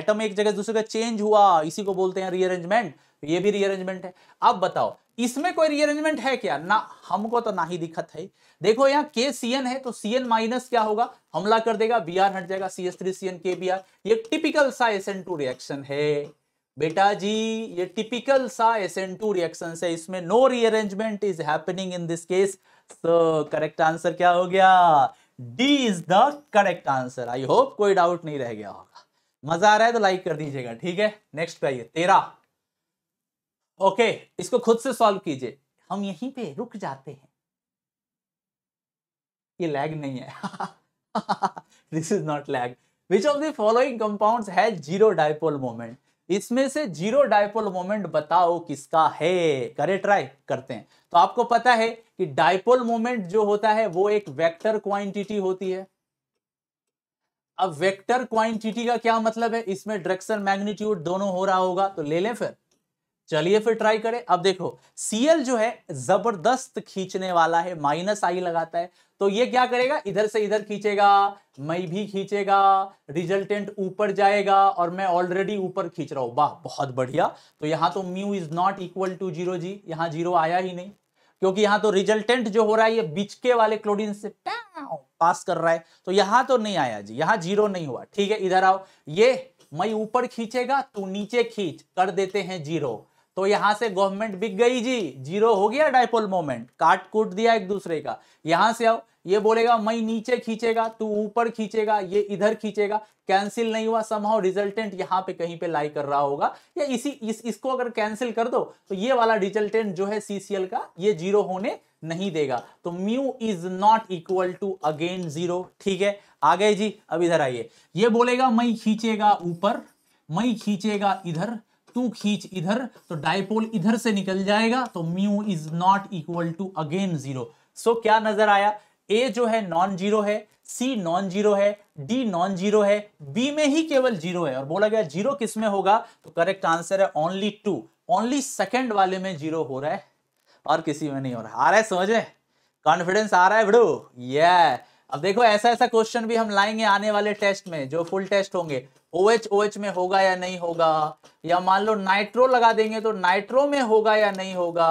एटम एक जगह दूसरे जगह चेंज हुआ इसी को बोलते हैं रीअरेंजमेंट तो ये भी रीअरेंजमेंट है अब बताओ इसमें कोई रीअरेंजमेंट है क्या ना हमको तो ना ही दिक्कत है देखो यहाँ के सी है तो सी एन माइनस क्या होगा हमला कर देगा बी हट जाएगा C S three C N K B R ये टिपिकल सा एस रिएक्शन है बेटा जी ये टिपिकल सा एस एन टू रिएक्शन है इसमें no rearrangement is happening in this case तो करेक्ट आंसर क्या हो गया D is the correct answer I hope कोई डाउट नहीं रह गया होगा मजा आ रहा है तो लाइक कर दीजिएगा ठीक है नेक्स्ट पे आइए तेरा ओके इसको खुद से सॉल्व कीजिए हम यहीं पे रुक जाते हैं ये लैग नहीं है this is not lag which of the following compounds है जीरो डायपोल मोमेंट इसमें से जीरो डायपोल मोमेंट बताओ किसका है करे ट्राई करते हैं तो आपको पता है कि डायपोल मोमेंट जो होता है वो एक वेक्टर क्वांटिटी होती है अब वेक्टर क्वांटिटी का क्या मतलब है इसमें डायरेक्शन मैग्नीट्यूड दोनों हो रहा होगा तो ले लें फिर चलिए फिर ट्राई करें अब देखो सीएल जो है जबरदस्त खींचने वाला है माइनस आई लगाता है तो ये क्या करेगा इधर से इधर खींचेगा मैं भी खींचेगा रिजल्टेंट ऊपर जाएगा और मैं ऑलरेडी ऊपर खींच रहा हूं वाह बहुत बढ़िया तो यहां तो mu is not equal to zero जी यहां जीरो आया ही नहीं क्योंकि यहां तो रिजल्टेंट जो हो रहा है ये बिचके वाले क्लोडिन से पास कर रहा है तो यहां तो नहीं आया जी यहां जीरो नहीं हुआ ठीक है इधर आओ ये मैं ऊपर खींचेगा तू नीचे खींच कर देते हैं जीरो तो यहां से गवर्नमेंट बिक गई जी जीरो हो गया डायपोल मोमेंट काट कूट दिया एक दूसरे का यहां से आओ ये बोलेगा मैं नीचे खींचेगा तू ऊपर खींचेगा ये इधर खींचेगा कैंसिल नहीं हुआ समहाउ रिजल्टेंट यहां पे कहीं पे लाई कर रहा होगा या इसी इस इसको अगर कैंसिल कर दो तो ये वाला रिजल्टेंट जो है सीसीएल का ये जीरो होने नहीं देगा तो mu is not equal to again zero ठीक है आ गए जी अब इधर आइए ये बोलेगा मई खींचेगा ऊपर मई खींचेगा इधर तू खींच इधर तो डायपोल इधर से निकल जाएगा तो mu is not equal to again zero so क्या नजर आया ए जो है नॉन जीरो है सी नॉन जीरो है डी नॉन जीरो है बी में ही केवल जीरो है और बोला गया जीरो किस में होगा तो करेक्ट आंसर है ओनली टू ओनली सेकेंड वाले में जीरो हो रहा है और किसी में नहीं हो रहा आ रहा है समझ कॉन्फिडेंस आ रहा है ब्रो ये yeah. अब देखो ऐसा ऐसा क्वेश्चन भी हम लाएंगे आने वाले टेस्ट में जो फुल टेस्ट होंगे ओ एच ओ एच में होगा या नहीं होगा या मान लो नाइट्रो लगा देंगे तो नाइट्रो में होगा या नहीं होगा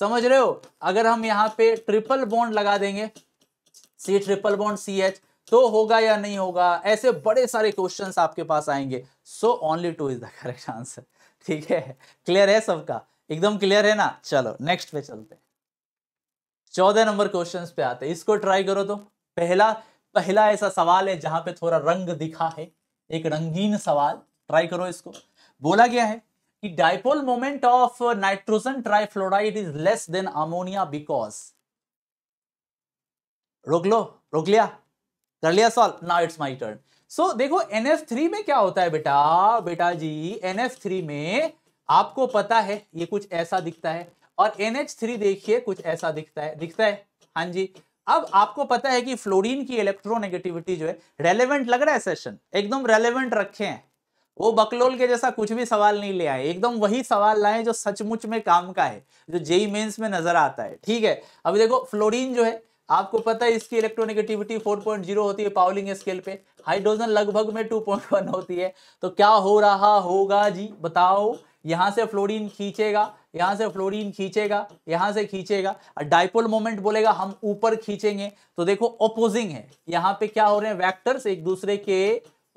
समझ रहे हो अगर हम यहाँ पे ट्रिपल बॉन्ड लगा देंगे C triple bond C H तो होगा या नहीं होगा ऐसे बड़े सारे क्वेश्चन आपके पास आएंगे so only two is the correct answer ठीक है क्लियर है सबका एकदम क्लियर है ना चलो नेक्स्ट पे चलते चौदह नंबर क्वेश्चंस पे आते हैं इसको ट्राई करो तो पहला पहला ऐसा सवाल है जहां पे थोड़ा रंग दिखा है एक रंगीन सवाल ट्राई करो इसको बोला गया है कि dipole moment of nitrogen trifluoride is less than ammonia because रोक लो रोक लिया कर लिया solve now it's my turn so देखो NF3 में क्या होता है बेटा बेटा जी NF3 में आपको पता है ये कुछ ऐसा दिखता है और NH3 देखिए कुछ ऐसा दिखता है दिखता है हाँ जी अब आपको पता है कि फ्लोरीन की इलेक्ट्रोनेगेटिविटी जो है रेलेवेंट लग रहा है सेशन एकदम रेलेवेंट रखे हैं वो बकलोल के जैसा कुछ भी सवाल नहीं ले आए एकदम वही सवाल लाए जो सचमुच में काम का है जो जेई मेन्स में नजर आता है ठीक है अब देखो फ्लोरीन जो है आपको पता है इसकी इलेक्ट्रोनेगेटिविटी 4.0 होती है पावलिंग स्केल पे हाइड्रोजन लगभग में 2.1 होती है तो क्या हो रहा होगा जी बताओ यहाँ से फ्लोरीन खींचेगा यहाँ से फ्लोरीन खींचेगा यहाँ से खींचेगा डायपोल मोमेंट बोलेगा हम ऊपर खींचेंगे तो देखो ओपोजिंग है यहाँ पे क्या हो रहे हैं वैक्टर्स एक दूसरे के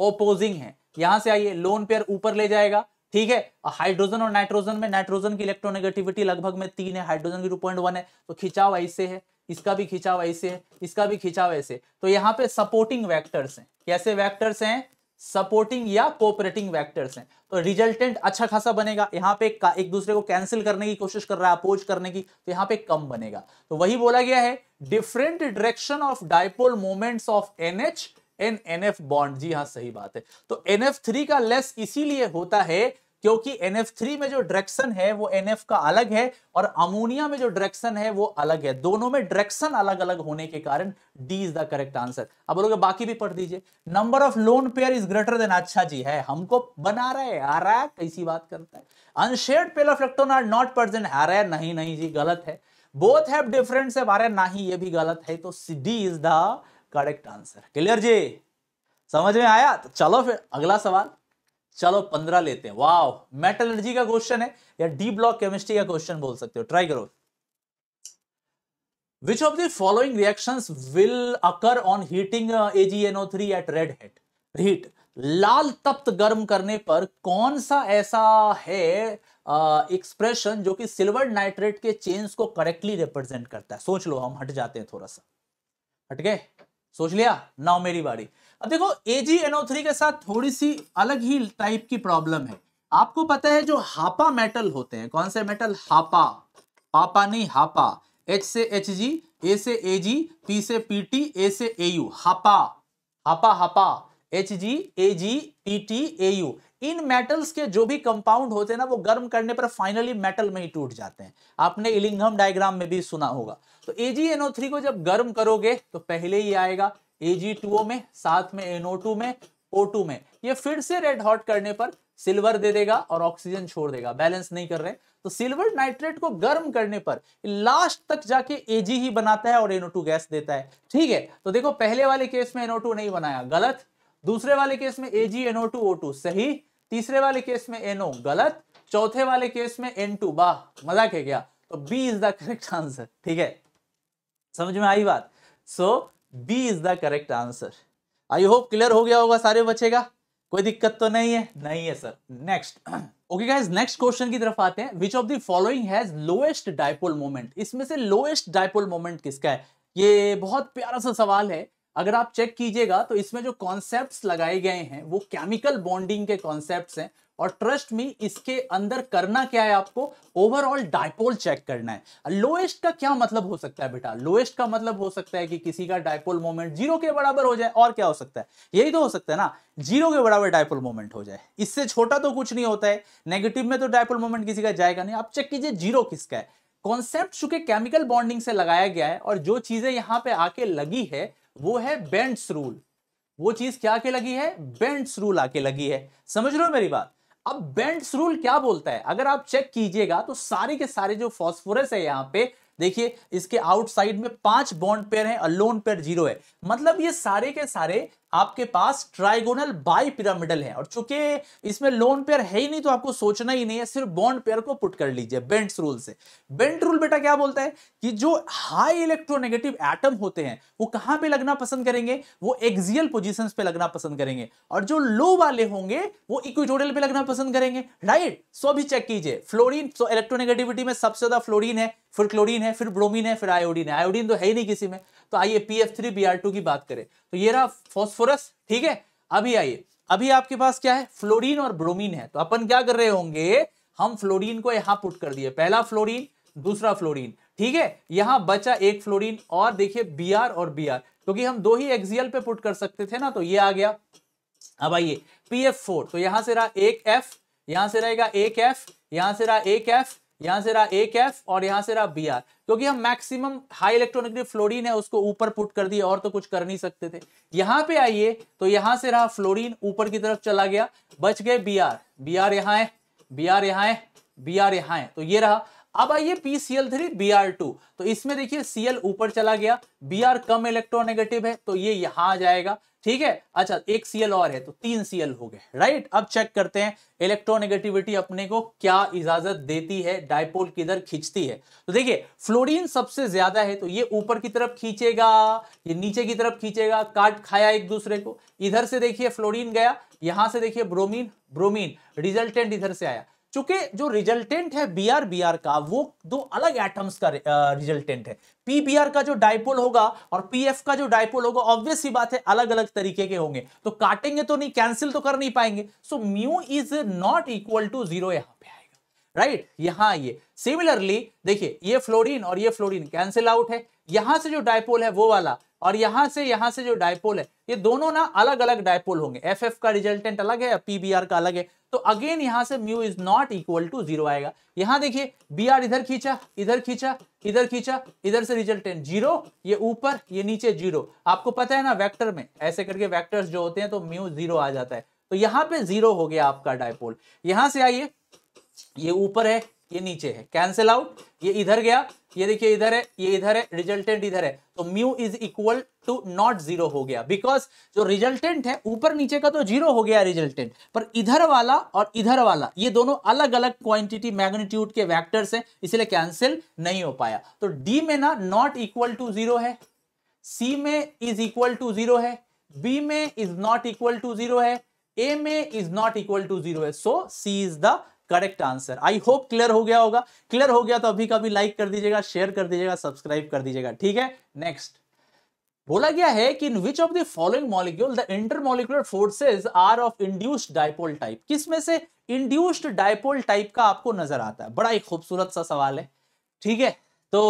ओपोजिंग है यहाँ से आइए लोन पेयर ऊपर ले जाएगा ठीक है हाइड्रोजन और नाइट्रोजन में नाइट्रोजन की इलेक्ट्रोनेगेटिविटी लगभग में तीन है हाइड्रोजन की टू पॉइंट वन है तो खिंचाव ऐसे है इसका भी खिंचाव ऐसे है इसका भी खिंचाव ऐसे तो यहाँ पे सपोर्टिंग वैक्टर्स हैं कैसे वैक्टर्स हैं सपोर्टिंग या कोऑपरेटिंग वेक्टर्स हैं तो रिजल्टेंट अच्छा खासा बनेगा यहाँ पे एक दूसरे को कैंसिल करने की कोशिश कर रहा है अपोज करने की तो यहाँ पे कम बनेगा तो वही बोला गया है different direction of dipole moments of NH and NF bond जी हाँ सही बात है तो एनएफ थ्री का लेस इसीलिए होता है क्योंकि NF3 में जो डायरेक्शन है वो NF का अलग है और अमोनिया में जो डायरेक्शन है वो अलग है दोनों में डायरेक्शन अलग अलग होने के कारण D is the correct answer अब बोलोगे बाकी भी पढ़ दीजिए number of lone pair is greater than अच्छा जी है हमको बना रहे आ रहा है कैसी बात करता है unshared pair of electron are not present आ रहा है नहीं नहीं जी गलत है बोथ हैव डिफरेंट से बारे ना ही ये भी गलत है तो D is the correct answer clear जी समझ में आया तो चलो फिर अगला सवाल चलो पंद्रह लेते हैं वाओ मेटलर्जी का क्वेश्चन है या डी ब्लॉक केमिस्ट्री का क्वेश्चन बोल सकते हो ट्राई करो which of which following the will occur on heating A G NO three at red hot heat लाल तप्त गर्म करने पर कौन सा ऐसा है एक्सप्रेशन uh, जो कि सिल्वर नाइट्रेट के चेंज को करेक्टली रिप्रेजेंट करता है सोच लो हम हट जाते हैं थोड़ा सा हट गए सोच लिया नाउ मेरी बारी अब देखो AgNO3 के साथ थोड़ी सी अलग ही टाइप की प्रॉब्लम है आपको पता है जो हापा मेटल होते हैं कौन से मेटल हापा पापा नहीं हापा एच से Hg, जी से Ag, P से Pt, A से Au, हापा हापा हापा Hg, Ag, Pt, Au इन मेटल्स के जो भी कंपाउंड होते हैं ना वो गर्म करने पर फाइनली मेटल में ही टूट जाते हैं आपने इलिंगम डायग्राम में भी सुना होगा तो ए जी थ्री को जब गर्म करोगे तो पहले ही आएगा एजी में साथ में NO2 में ओ में ये फिर से रेड हॉट करने पर सिल्वर दे देगा और ऑक्सीजन छोड़ देगा बैलेंस नहीं कर रहे तो सिल्वर नाइट्रेट को गर्म करने पर लास्ट तक जाके Ag ही बनाता है और NO2 गैस देता है ठीक है तो देखो पहले वाले केस में NO2 नहीं बनाया गलत दूसरे वाले केस में एजी NO2 ओ सही तीसरे वाले केस में एनओ गलत चौथे वाले केस में एन टू वाह मजा के गया तो B is the correct answer ठीक है समझ में आई बात so so, B is the correct answer I hope clear हो गया होगा सारे बच्चे का कोई दिक्कत तो नहीं है नहीं है sir next okay guys next question की तरफ आते हैं which of the following has lowest dipole moment इसमें से लोएस्ट डायपोल मोमेंट किसका है ये बहुत प्यारा सा सवाल है अगर आप चेक कीजिएगा तो इसमें जो कॉन्सेप्ट्स लगाए गए हैं वो केमिकल बॉन्डिंग के कॉन्सेप्ट्स हैं और ट्रस्ट में इसके अंदर करना क्या है आपको ओवरऑल डायपोल चेक करना है लोएस्ट का क्या मतलब हो सकता है बेटा लोएस्ट का मतलब हो सकता है कि किसी का डायपोल मोमेंट जीरो के बराबर हो जाए और क्या हो सकता है यही तो हो सकता है ना जीरो के बराबर डायपोल मोमेंट हो जाए इससे छोटा तो कुछ नहीं होता है नेगेटिव में तो डायपोल मोमेंट किसी का जाएगा नहीं आप चेक कीजिए जीरो किसका है कॉन्सेप्ट चूंकि केमिकल बॉन्डिंग से लगाया गया है और जो चीजें यहां पर आके लगी है वो है बेंट्स रूल वो चीज क्या के लगी है बेंट्स रूल आके लगी है समझ रहे हो मेरी बात अब बेंट्स रूल क्या बोलता है अगर आप चेक कीजिएगा तो सारे के सारे जो फॉस्फोरस है यहाँ पे देखिए इसके आउटसाइड में पांच बॉन्ड पेयर हैं अलोन पेयर जीरो है मतलब ये सारे के सारे आपके पास ट्राइगोनल बाई पिरामिडल है और चूंकि इसमें लोन पेयर है ही नहीं तो आपको सोचना ही नहीं है सिर्फ बॉन्ड पेयर को पुट कर लीजिए बेंट्स रूल से बेंट रूल बेटा क्या बोलता है कि जो हाई इलेक्ट्रोनेगेटिव एटम होते हैं वो कहां पे लगना पसंद करेंगे वो एक्सियल पोजिशन पे लगना पसंद करेंगे और जो लो वाले होंगे वो इक्विटोरियल पे लगना पसंद करेंगे राइट सो अभी चेक कीजिए फ्लोरिन सो इलेक्ट्रोनेगेटिविटी में सबसे ज्यादा फ्लोरिन है फिर क्लोरीन है फिर ब्रोमिन है फिर आयोडीन है आयोडीन तो है ही नहीं किसी में तो आइए P F three B R two की बात करें तो ये रहा फॉस्फोरस ठीक है अभी आइए अभी आपके पास क्या है फ्लोरीन और ब्रोमीन है तो अपन क्या कर रहे होंगे हम फ्लोरीन को यहां पुट कर दिए पहला फ्लोरीन दूसरा फ्लोरीन ठीक है यहां बचा एक फ्लोरीन और देखिए बी आर और बी आर क्योंकि हम दो ही एक्सियल पे पुट कर सकते थे ना तो ये आ गया अब आइए पी एफ फोर तो यहां से रहा एक एफ यहां से रहेगा एक एफ यहां से रहा एक एफ यहां से रहा एक एफ और यहां से रहा बी आर क्योंकि हम मैक्सिमम हाई इलेक्ट्रोनिक फ्लोरीन है उसको ऊपर पुट कर दिए और तो कुछ कर नहीं सकते थे यहां पे आइए तो यहां से रहा फ्लोरीन ऊपर की तरफ चला गया बच गए बी आर बी आर यहां है बी आर यहां है बी आर यहां है तो ये रहा अब आइए P C L three B R two तो इसमें देखिए सीएल ऊपर चला गया बी आर कम इलेक्ट्रोनेगेटिव है तो ये यहां आ जाएगा ठीक है अच्छा एक सीएल और है तो तीन सीएल हो गए राइट अब चेक करते हैं इलेक्ट्रोनेगेटिविटी अपने को क्या इजाजत देती है डायपोल किधर खींचती है तो देखिए फ्लोरीन सबसे ज्यादा है तो ये ऊपर की तरफ खींचेगा ये नीचे की तरफ खींचेगा काट खाया एक दूसरे को इधर से देखिए फ्लोरीन गया यहां से देखिए ब्रोमीन ब्रोमीन रिजल्टेंट इधर से आया चूंकि जो रिजल्टेंट है बी आर बी आर का वो दो अलग एटम्स का रिजल्टेंट है पी बी आर का जो डायपोल होगा और पी एफ का जो डायपोल होगा ऑब्वियस ही बात है अलग अलग तरीके के होंगे तो काटेंगे तो नहीं कैंसिल तो कर नहीं पाएंगे so mu is not equal to zero यहां पे आएगा राइट right? यहां ये सिमिलरली देखिए ये फ्लोरीन और ये फ्लोरीन कैंसिल आउट है यहां से जो डायपोल है वो वाला और यहां से यहां से जो डायपोल है ये दोनों ना अलग अलग डायपोल होंगे एफ एफ का रिजल्टेंट अलग है पीबीआर का अलग है तो अगेन यहां से mu is not equal to zero आएगा यहां देखिए बी आर इधर खींचा इधर खींचा इधर खींचा इधर से रिजल्टेंट जीरो ये ऊपर ये नीचे जीरो आपको पता है ना वैक्टर में ऐसे करके वैक्टर्स जो होते हैं तो म्यू जीरो आ जाता है तो यहां पर जीरो हो गया आपका डायपोल यहां से आइए ये ऊपर है ये नीचे है कैंसिल आउट ये इधर गया ये देखिए इधर है ये इधर है रिजल्टेंट इधर है तो mu is equal to not zero हो गया बिकॉज जो रिजल्टेंट है ऊपर नीचे का तो जीरो हो गया रिजल्टेंट पर इधर वाला और इधर वाला ये दोनों अलग अलग क्वांटिटी मैग्नीट्यूड के वैक्टर्स हैं इसलिए कैंसिल नहीं हो पाया तो डी में ना नॉट इक्वल टू जीरो है सी में इज इक्वल टू जीरो है बी में is not equal to zero है ए में is not equal to zero है so C is the correct answer I hope clear हो गया होगा क्लियर हो गया तो अभी का भी लाइक कर दीजिएगा शेयर कर दीजिएगा सब्सक्राइब कर दीजिएगा ठीक है नेक्स्ट बोला गया है कि in which of the following molecule the intermolecular forces are of induced dipole type किसमें से इंड्यूस्ड डायपोल टाइप का आपको नजर आता है बड़ा ही खूबसूरत सा सवाल है ठीक है तो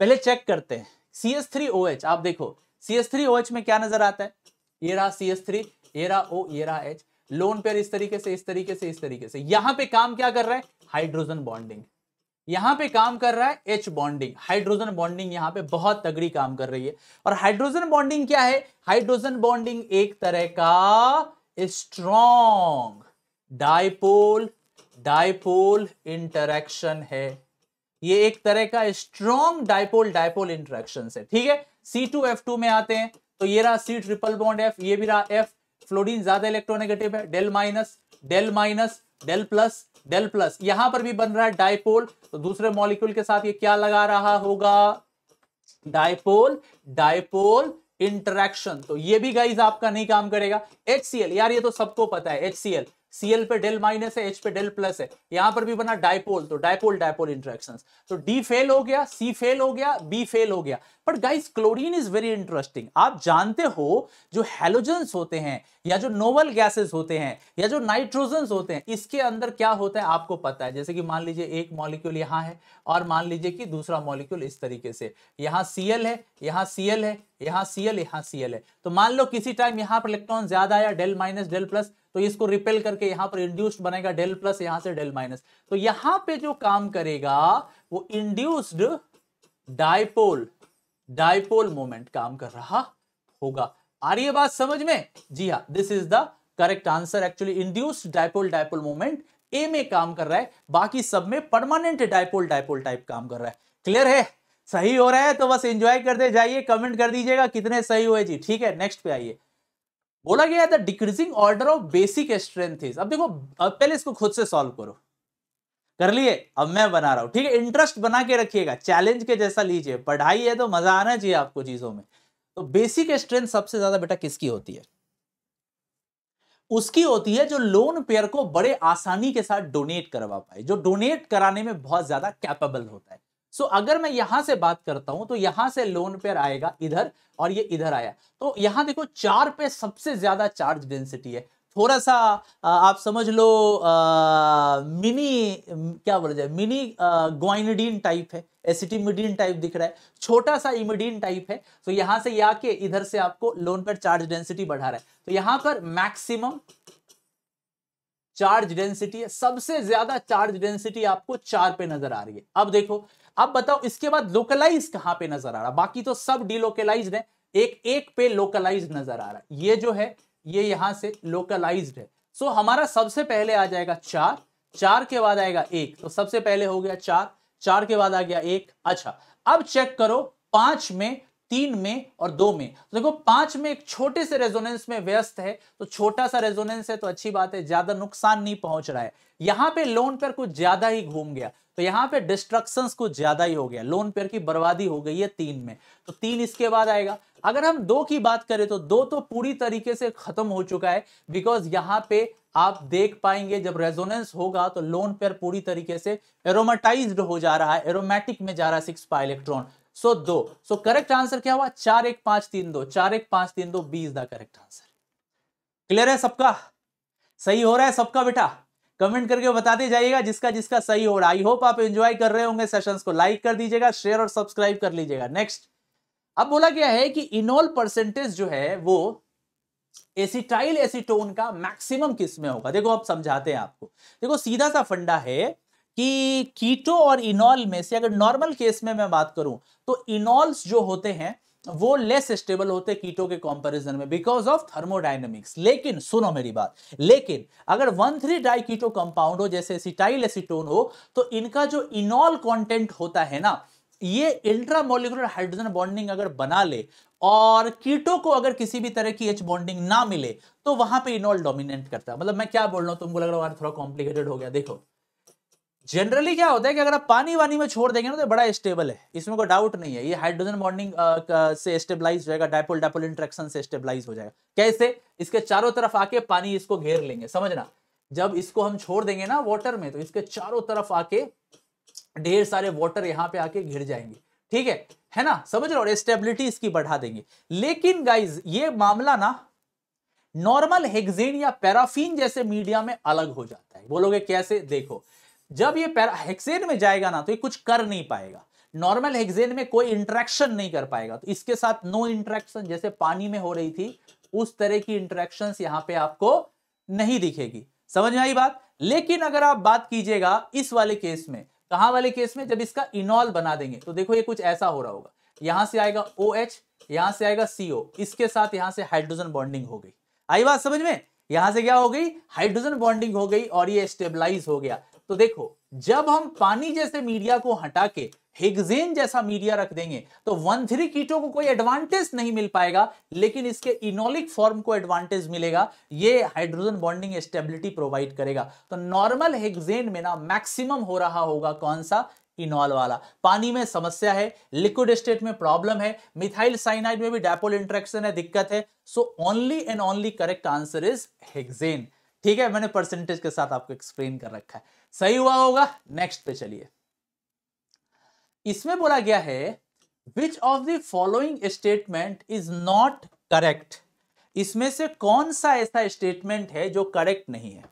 पहले चेक करते हैं C S three O H आप देखो C S three O H में क्या नजर आता है ये रहा सी एस थ्री ये रहा ओ ये रहा एच लोन पेयर इस तरीके से इस तरीके से इस तरीके से यहां पे काम क्या कर रहा है हाइड्रोजन बॉन्डिंग यहां पे काम कर रहा है एच बॉन्डिंग हाइड्रोजन बॉन्डिंग यहां पे बहुत तगड़ी काम कर रही है और हाइड्रोजन बॉन्डिंग क्या है हाइड्रोजन बॉन्डिंग एक तरह का स्ट्रॉन्ग डायपोल डायपोल इंटरेक्शन है ये एक तरह का स्ट्रॉन्ग डायपोल डायपोल इंटरेक्शन है ठीक है सी टू एफ टू में आते हैं तो ये रहा सी ट्रिपल बॉन्ड एफ ये भी रहा एफ फ्लोरीन ज्यादा इलेक्ट्रोनेगेटिव है del minus del minus del plus del plus यहां पर भी बन रहा है डायपोल तो दूसरे मॉलिक्यूल के साथ ये क्या लगा रहा होगा डायपोल डायपोल इंटरेक्शन तो ये भी गाइज आपका नहीं काम करेगा एच यार ये तो सबको पता है एच सीएल पे डेल माइनस है एच पे डेल प्लस है यहां पर भी बना डायपोल तो डायपोल डायपोल इंट्रेक्शन तो डी फेल हो गया सी फेल हो गया बी फेल हो गया but guys chlorine is very interesting आप जानते हो जो हेलोजन होते हैं या जो नोवल गैसेस होते हैं या जो नाइट्रोजन होते हैं इसके अंदर क्या होता है आपको पता है जैसे कि मान लीजिए एक मॉलिक्यूल यहाँ है और मान लीजिए कि दूसरा मॉलिक्यूल इस तरीके से यहाँ सीएल है यहाँ सीएल है यहाँ सीएल यहाँ सीएल है तो मान लो किसी टाइम यहाँ पर इलेक्ट्रॉन ज्यादा आया डेल माइनस डेल प्लस तो इसको रिपेल करके यहां पर इंड्यूस्ड बनेगा डेल प्लस यहां से डेल माइनस तो यहां पे जो काम करेगा वो इंड्यूस्ड डायपोल डायपोल मोमेंट काम कर रहा होगा आ रही है बात समझ में जी हाँ this is the correct answer actually induced dipole dipole moment A में काम कर रहा है बाकी सब में परमानेंट डायपोल डायपोल टाइप काम कर रहा है क्लियर है सही हो रहा है तो बस एंजॉय करते जाइए कमेंट कर दीजिएगा कितने सही हुए जी ठीक है नेक्स्ट पे आइए बोला गया the decreasing order of basic strength अब देखो अब पहले इसको खुद से सॉल्व करो कर लिए अब मैं बना रहा हूं ठीक है इंटरेस्ट बना के रखिएगा चैलेंज के जैसा लीजिए पढ़ाई है तो मजा आना चाहिए आपको चीजों में तो बेसिक स्ट्रेंथ सबसे ज्यादा बेटा किसकी होती है उसकी होती है जो लोन पेयर को बड़े आसानी के साथ डोनेट करवा पाए जो डोनेट कराने में बहुत ज्यादा कैपेबल होता है सो अगर मैं यहां से बात करता हूं तो यहां से लोन पेयर आएगा इधर और ये इधर आया तो यहां देखो चार पे सबसे ज्यादा चार्ज डेंसिटी है थोड़ा सा आप समझ लो आ, मिनी क्या बोला जाए मिनी ग्वाइनडीन टाइप है एसिटीमिडीन टाइप दिख रहा है छोटा सा इमिडीन टाइप है तो यहां से या के इधर से आपको लोन पर चार्ज डेंसिटी बढ़ा रहा है तो यहां पर मैक्सिमम चार्ज डेंसिटी है सबसे ज्यादा चार्ज डेंसिटी आपको चार पे नजर आ रही है अब देखो अब बताओ इसके बाद लोकलाइज कहां पे नजर आ रहा बाकी तो सब डीलोकलाइज है एक एक पे लोकलाइज नजर आ रहा है ये जो है ये यहां से लोकलाइज है सो हमारा सबसे पहले आ जाएगा चार चार के बाद आएगा एक तो सबसे पहले हो गया चार चार के बाद आ गया एक अच्छा अब चेक करो पांच में तीन में और दो में तो देखो पांच में एक छोटे से रेजोनेंस में व्यस्त है तो छोटा सा रेजोनेंस है तो अच्छी बात है ज्यादा नुकसान नहीं पहुंच रहा है यहां पे लोन पर कुछ ज्यादा ही घूम गया तो यहां पे डिस्ट्रक्शन कुछ ज्यादा ही हो गया लोन पेयर की बर्बादी हो गई है तीन में तो तीन इसके बाद आएगा अगर हम दो की बात करें तो दो तो पूरी तरीके से खत्म हो चुका है बिकॉज यहां पे आप देख पाएंगे जब रेजोनेंस होगा तो लोन पेयर पूरी तरीके से एरोमेटाइज हो जा रहा है एरोमेटिक में जा रहा है six pi electron so so, दो सो करेक्ट आंसर क्या हुआ चार एक पांच तीन दो चार एक पांच तीन दो B is the correct answer clear है सबका सही हो रहा है सबका बेटा कमेंट करके बताते जाइएगा जिसका जिसका सही हो रहा आई होप आप एंजॉय कर रहे होंगे सेशंस को लाइक कर दीजिएगा शेयर और सब्सक्राइब कर लीजिएगा नेक्स्ट अब बोला गया है कि इनोल परसेंटेज जो है वो एसिटाइल एसीटोन का मैक्सिमम किस में होगा देखो आप समझाते हैं आपको देखो सीधा सा फंडा है कि कीटो और इनॉल में से अगर नॉर्मल केस में मैं बात करूं तो इनॉल्स जो होते हैं वो लेस स्टेबल होते कीटो के कंपैरिजन में बिकॉज ऑफ थर्मोडाइनमिक्स लेकिन सुनो मेरी बात लेकिन अगर one three diketo compound हो जैसे एसिटाइल एसिटोन हो तो इनका जो इनॉल कंटेंट होता है ना ये इंट्रामोलिकुलर हाइड्रोजन बॉन्डिंग अगर बना ले और कीटो को अगर किसी भी तरह की एच बॉन्डिंग ना मिले तो वहां पे इनॉल डोमिनेट करता है मतलब मैं क्या बोल रहा हूं तुमको लग रहा है थोड़ा कॉम्प्लिकेटेड हो गया देखो जनरली क्या होता है कि अगर आप पानी वानी में छोड़ देंगे ना तो बड़ा स्टेबल है इसमें कोई डाउट नहीं है ये हाइड्रोजन बॉन्डिंग से स्टेबलाइज होगा डायपोल डायपोल इंट्रेक्शन से स्टेबलाइज हो जाएगा कैसे इसके चारों तरफ आके पानी इसको घेर लेंगे समझना जब इसको हम छोड़ देंगे ना वॉटर में तो इसके चारों तरफ आके ढेर सारे वॉटर यहाँ पे आके घिर जाएंगे ठीक है है ना समझ रहे और स्टेबिलिटी इसकी बढ़ा देंगे लेकिन गाइज ये मामला ना नॉर्मल हेगजेन या पैराफिन जैसे मीडिया में अलग हो जाता है बोलोगे कैसे देखो जब ये हेक्सेन में जाएगा ना तो ये कुछ कर नहीं पाएगा नॉर्मल हेक्सेन में कोई इंट्रैक्शन नहीं कर पाएगा तो इसके साथ नो इंट्रैक्शन जैसे पानी में हो रही थी उस तरह की इंट्रैक्शन यहां पे आपको नहीं दिखेगी समझ में आई बात लेकिन अगर आप बात कीजिएगा इस वाले केस में कहा तो वाले केस में जब इसका इनॉल बना देंगे तो देखो ये कुछ ऐसा हो रहा होगा यहां से आएगा ओ OH, एच यहां से आएगा सीओ इसके साथ यहां से हाइड्रोजन बॉन्डिंग हो गई आई बात समझ में यहां से क्या हो गई हाइड्रोजन बॉन्डिंग हो गई और ये स्टेबलाइज हो गया तो देखो जब हम पानी जैसे मीडिया को हटा के हेक्सेन जैसा मीडिया रख देंगे तो वन थ्री कीटो को कोई एडवांटेज नहीं मिल पाएगा लेकिन इसके इनोलिक फॉर्म को एडवांटेज मिलेगा ये हाइड्रोजन बॉन्डिंग स्टेबिलिटी प्रोवाइड करेगा तो नॉर्मल हेगजेन में ना मैक्सिमम हो रहा होगा कौन सा इनॉल वाला पानी में समस्या है लिक्विड स्टेट में प्रॉब्लम है मिथाइल साइनाइड में भी डायपोल इंट्रैक्शन है दिक्कत है so only and only correct answer is hexane ठीक है मैंने परसेंटेज के साथ आपको एक्सप्लेन कर रखा है सही हुआ होगा नेक्स्ट पे चलिए इसमें बोला गया है which of the following statement is not correct इसमें से कौन सा ऐसा स्टेटमेंट है जो करेक्ट नहीं है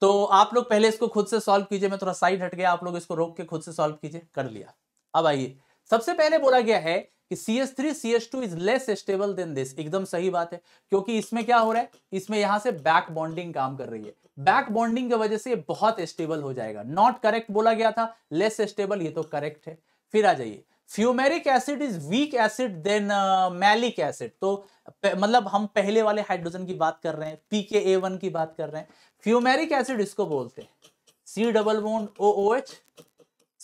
तो आप लोग पहले इसको खुद से सॉल्व कीजिए मैं थोड़ा साइड हट गया आप लोग इसको रोक के खुद से सॉल्व कीजिए कर लिया अब आइए सबसे पहले बोला गया है कि C S three C S two is less stable than this एकदम सही बात है क्योंकि इसमें क्या हो रहा है इसमें यहां से बैक बॉन्डिंग काम कर रही है बैक बॉन्डिंग की वजह से बहुत स्टेबल हो जाएगा नॉट करेक्ट बोला गया था लेस स्टेबल ये तो करेक्ट है फिर आ जाइए fumaric acid is weak acid than maleic acid तो मतलब हम पहले वाले हाइड्रोजन की बात कर रहे हैं पी के ए वन की बात कर रहे हैं फ्यूमेरिक एसिड इसको बोलते हैं C double bond O O H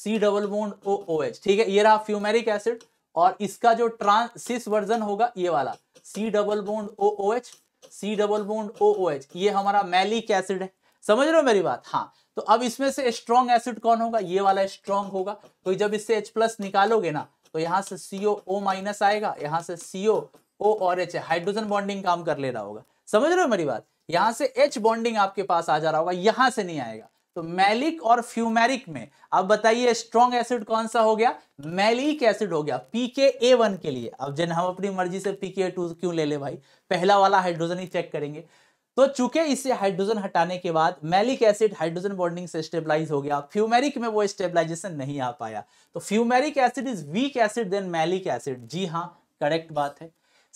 C double bond O O H ठीक है ये रहा फ्यूमेरिक एसिड और इसका जो ट्रांसिस वर्जन होगा ये वाला C double bond O O H C double bond O O H ये हमारा मैलिक एसिड है समझ रहे हो मेरी बात हाँ तो अब इसमें से स्ट्रॉन्ग एसिड कौन होगा ये वाला स्ट्रॉन्ग होगा तो जब इससे H प्लस निकालोगे ना तो यहाँ से सीओ ओ माइनस आएगा यहाँ से सीओ ओ और H हाइड्रोजन बॉन्डिंग काम कर ले रहा होगा समझ रहे हो मेरी बात यहाँ से H बॉन्डिंग आपके पास आ जा रहा होगा यहां से नहीं आएगा तो मैलिक और फ्यूमेरिक में अब बताइए स्ट्रॉन्ग एसिड कौन सा हो गया मैलिक एसिड हो गया पीके ए वन के लिए अब जिन हम अपनी मर्जी से पीके टू क्यों ले ले भाई पहला वाला हाइड्रोजन ही चेक करेंगे तो चूंकि इससे हाइड्रोजन हटाने के बाद मैलिक एसिड हाइड्रोजन बॉन्डिंग से स्टेबलाइज हो गया फ्यूमेरिक में वो स्टेबलाइजेशन नहीं आ पाया तो fumaric acid is weak acid than maleic acid जी हाँ करेक्ट बात है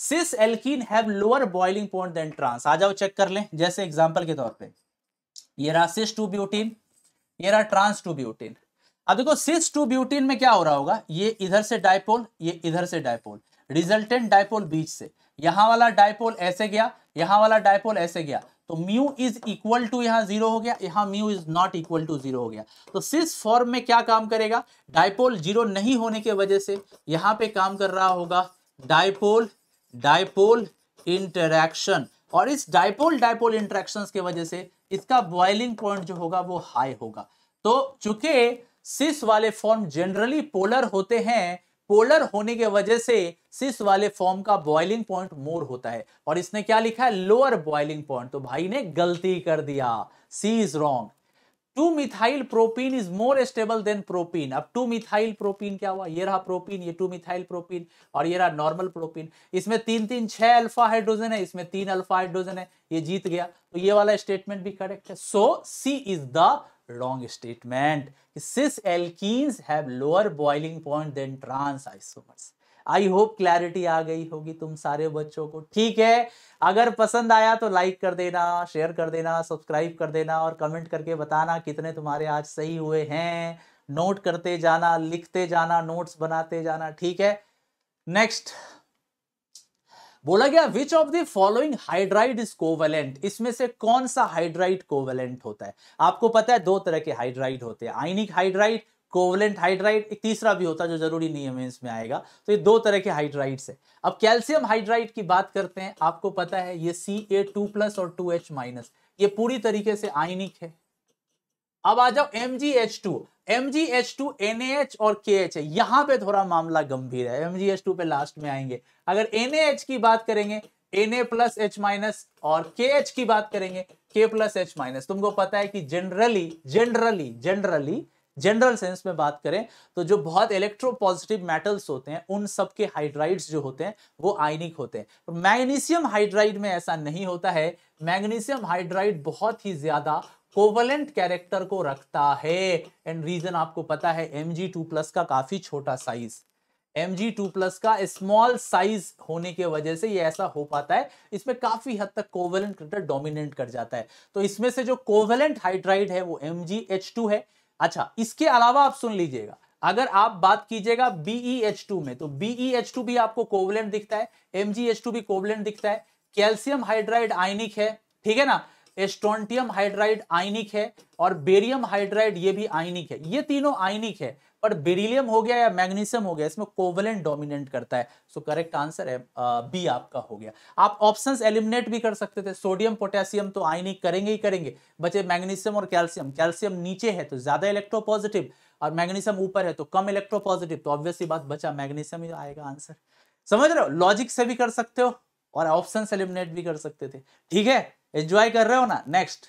cis alkene have lower boiling point than trans आ जाओ चेक कर लें जैसे एग्जांपल के तौर पे ये रहा सिस टू ब्यूटीन ये रहा ट्रांस टू ब्यूटीन अब देखो सिस टू ब्यूटीन में क्या हो रहा होगा ये इधर से डायपोल ये इधर से डायपोल रिजल्टेंट डायपोल बीच से यहां वाला डायपोल ऐसे गया यहां वाला डायपोल ऐसे गया तो म्यू इज इक्वल टू यहां जीरो हो गया यहां mu is not equal to zero हो गया तो सिस फॉर्म में क्या काम करेगा डायपोल जीरो नहीं होने की वजह से यहां पे काम कर रहा होगा डायपोल डायपोल इंटरेक्शन और इस डायपोल डायपोल इंटरेक्शन के वजह से इसका बॉइलिंग पॉइंट जो होगा वो हाई होगा तो चूंकि सिस वाले फॉर्म जनरली पोलर होते हैं पोलर होने के वजह से सिस वाले फॉर्म का बॉइलिंग पॉइंट मोर होता है और इसने क्या लिखा है लोअर बॉइलिंग पॉइंट तो भाई ने गलती कर दिया C is wrong two methyl propene is more stable than propene अब टू मिथाइल प्रोपीन क्या हुआ ये रहा प्रोपीन ये टू मिथाइल प्रोपीन और ये रहा नॉर्मल प्रोपीन इसमें तीन तीन छह अल्फा हाइड्रोजन है इसमें तीन अल्फा हाइड्रोजन है ये जीत गया तो ये वाला स्टेटमेंट भी करेक्ट है so C is the wrong statement cis alkenes have lower boiling point than trans isomers I hope clarity आ गई होगी तुम सारे बच्चों को ठीक है अगर पसंद आया तो लाइक कर देना शेयर कर देना सब्सक्राइब कर देना और कमेंट करके बताना कितने तुम्हारे आज सही हुए हैं नोट करते जाना लिखते जाना नोट्स बनाते जाना ठीक है नेक्स्ट बोला गया which of the following hydride is covalent इसमें से कौन सा हाइड्राइड कोवेलेंट होता है आपको पता है दो तरह के हाइड्राइड होते हैं आइनिक हाइड्राइड कोवलेंट हाइड्राइट एक तीसरा भी होता है जो जरूरी नहीं है मेंस में आएगा तो ये दो तरह के हाइड्राइड्स है अब कैल्शियम हाइड्राइड की बात करते हैं आपको पता है ये सी ए टू प्लस और टू एच माइनस ये पूरी तरीके से आयनिक है अब आ जाओ M G H two M G H two N H और के एच है यहां पर थोड़ा मामला गंभीर है एम जी एच टू पे लास्ट में आएंगे अगर एन एच की बात करेंगे N A plus H minus और के एच की बात करेंगे के प्लस एच माइनस तुमको पता है कि generally generally generally general sense में बात करें तो जो बहुत इलेक्ट्रोपॉजिटिव मेटल्स होते हैं उन सब के हाइड्राइड्स जो होते हैं वो आयनिक होते हैं मैग्नीशियम हाइड्राइड में ऐसा नहीं होता है मैग्नीशियम हाइड्राइड बहुत ही ज्यादा कोवलेंट कैरेक्टर को रखता है एंड रीजन आपको पता है एम जी टू प्लस का काफी छोटा size M G two plus का स्मॉल साइज होने की वजह से ये ऐसा हो पाता है इसमें काफी हद तक कोवेलेंट कैरेक्टर डोमिनेट कर जाता है तो इसमें से जो कोवेलेंट हाइड्राइड है वो एम जी एच टू है अच्छा इसके अलावा आप सुन लीजिएगा अगर आप बात कीजिएगा बीई एच टू में तो बीई एच टू भी आपको कोवलेंट दिखता है एम जी एच टू भी कोवलेंट दिखता है कैल्शियम हाइड्राइड आयनिक है ठीक है ना एस्टोन्टियम हाइड्राइड आयनिक है और बेरियम हाइड्राइड ये भी आयनिक है ये तीनों आयनिक है पर बेरिलियम हो गया या मैग्नीशियम हो गया इसमें कोवलेंट डोमिनेट करता है सो करेक्ट आंसर है बी आपका हो गया आप ऑप्शन एलिमिनेट भी कर सकते थे सोडियम पोटेशियम तो आयनिक करेंगे ही करेंगे बचे मैग्नीशियम और कैल्शियम कैल्शियम नीचे है तो ज्यादा इलेक्ट्रोपॉजिटिव और मैग्नीशियम ऊपर है तो कम इलेक्ट्रोपॉजिटिव तो ऑब्वियसली बात बचा मैग्नीशियम ही तो आएगा आंसर समझ रहे हो लॉजिक से भी कर सकते हो और ऑप्शन एलिमिनेट भी कर सकते थे ठीक है एंजॉय कर रहे हो ना नेक्स्ट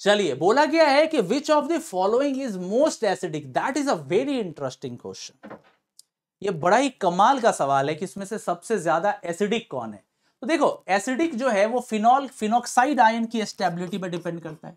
चलिए बोला गया है कि which of the following is most acidic that is a very interesting question ये बड़ा ही कमाल का सवाल है कि इसमें से सबसे ज्यादा एसिडिक कौन है तो देखो एसिडिक जो है वो फिनॉल फिनोक्साइड आयन की स्टेबिलिटी पर डिपेंड करता है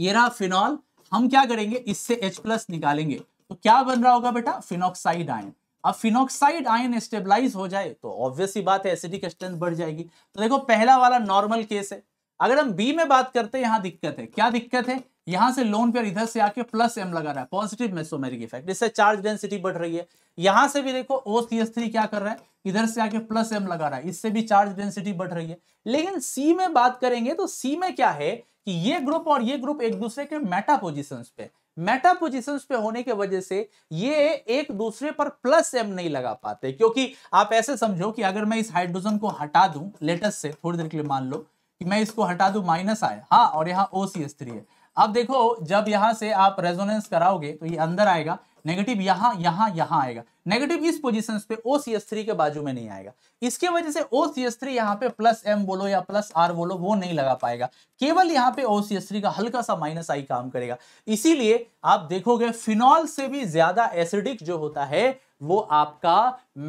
ये रहा फिनॉल हम क्या करेंगे इससे H प्लस निकालेंगे तो क्या बन रहा होगा बेटा फिनोक्साइड आयन अब फिनोक्साइड आयन स्टेबलाइज हो जाए तो ऑब्वियसली बात है एसिडिक स्ट्रेंथ बढ़ जाएगी तो देखो पहला वाला नॉर्मल केस है अगर हम बी में बात करते हैं यहां दिक्कत है क्या दिक्कत है यहां से लोन पेयर इधर से आके प्लस एम लगा रहा है पॉजिटिव मेसोमेरिक इफेक्ट इससे चार्ज डेंसिटी बढ़ रही है यहां से भी देखो ओ सी एस थ्री क्या कर रहा है इधर से आके प्लस एम लगा रहा है इससे भी चार्ज डेंसिटी बढ़ रही है लेकिन सी में बात करेंगे तो सी में क्या है कि ये ग्रुप और ये ग्रुप एक दूसरे के मेटा पोजिशन पे मेटा पोजीशंस पे होने के वजह से ये एक दूसरे पर प्लस एम नहीं लगा पाते क्योंकि आप ऐसे समझो कि अगर मैं इस हाइड्रोजन को हटा दूं लेटेस्ट से थोड़ी देर के लिए मान लो कि मैं इसको हटा दू माइनस आए हाँ और यहाँ ओ सी एस थ्री है अब देखो जब यहाँ से आप रेजोनेंस कराओगे तो ये अंदर आएगा नेगेटिव यहाँ यहाँ यहाँ आएगा नेगेटिव इस पोजिशन पे ओ सी एस थ्री के बाजू में नहीं आएगा इसके वजह से ओ सी एस थ्री यहाँ पे प्लस एम बोलो या प्लस आर बोलो वो नहीं लगा पाएगा केवल यहाँ पे ओ सी एस थ्री का हल्का सा माइनस आई काम करेगा इसीलिए आप देखोगे फिनॉल से भी ज्यादा एसिडिक जो होता है वो आपका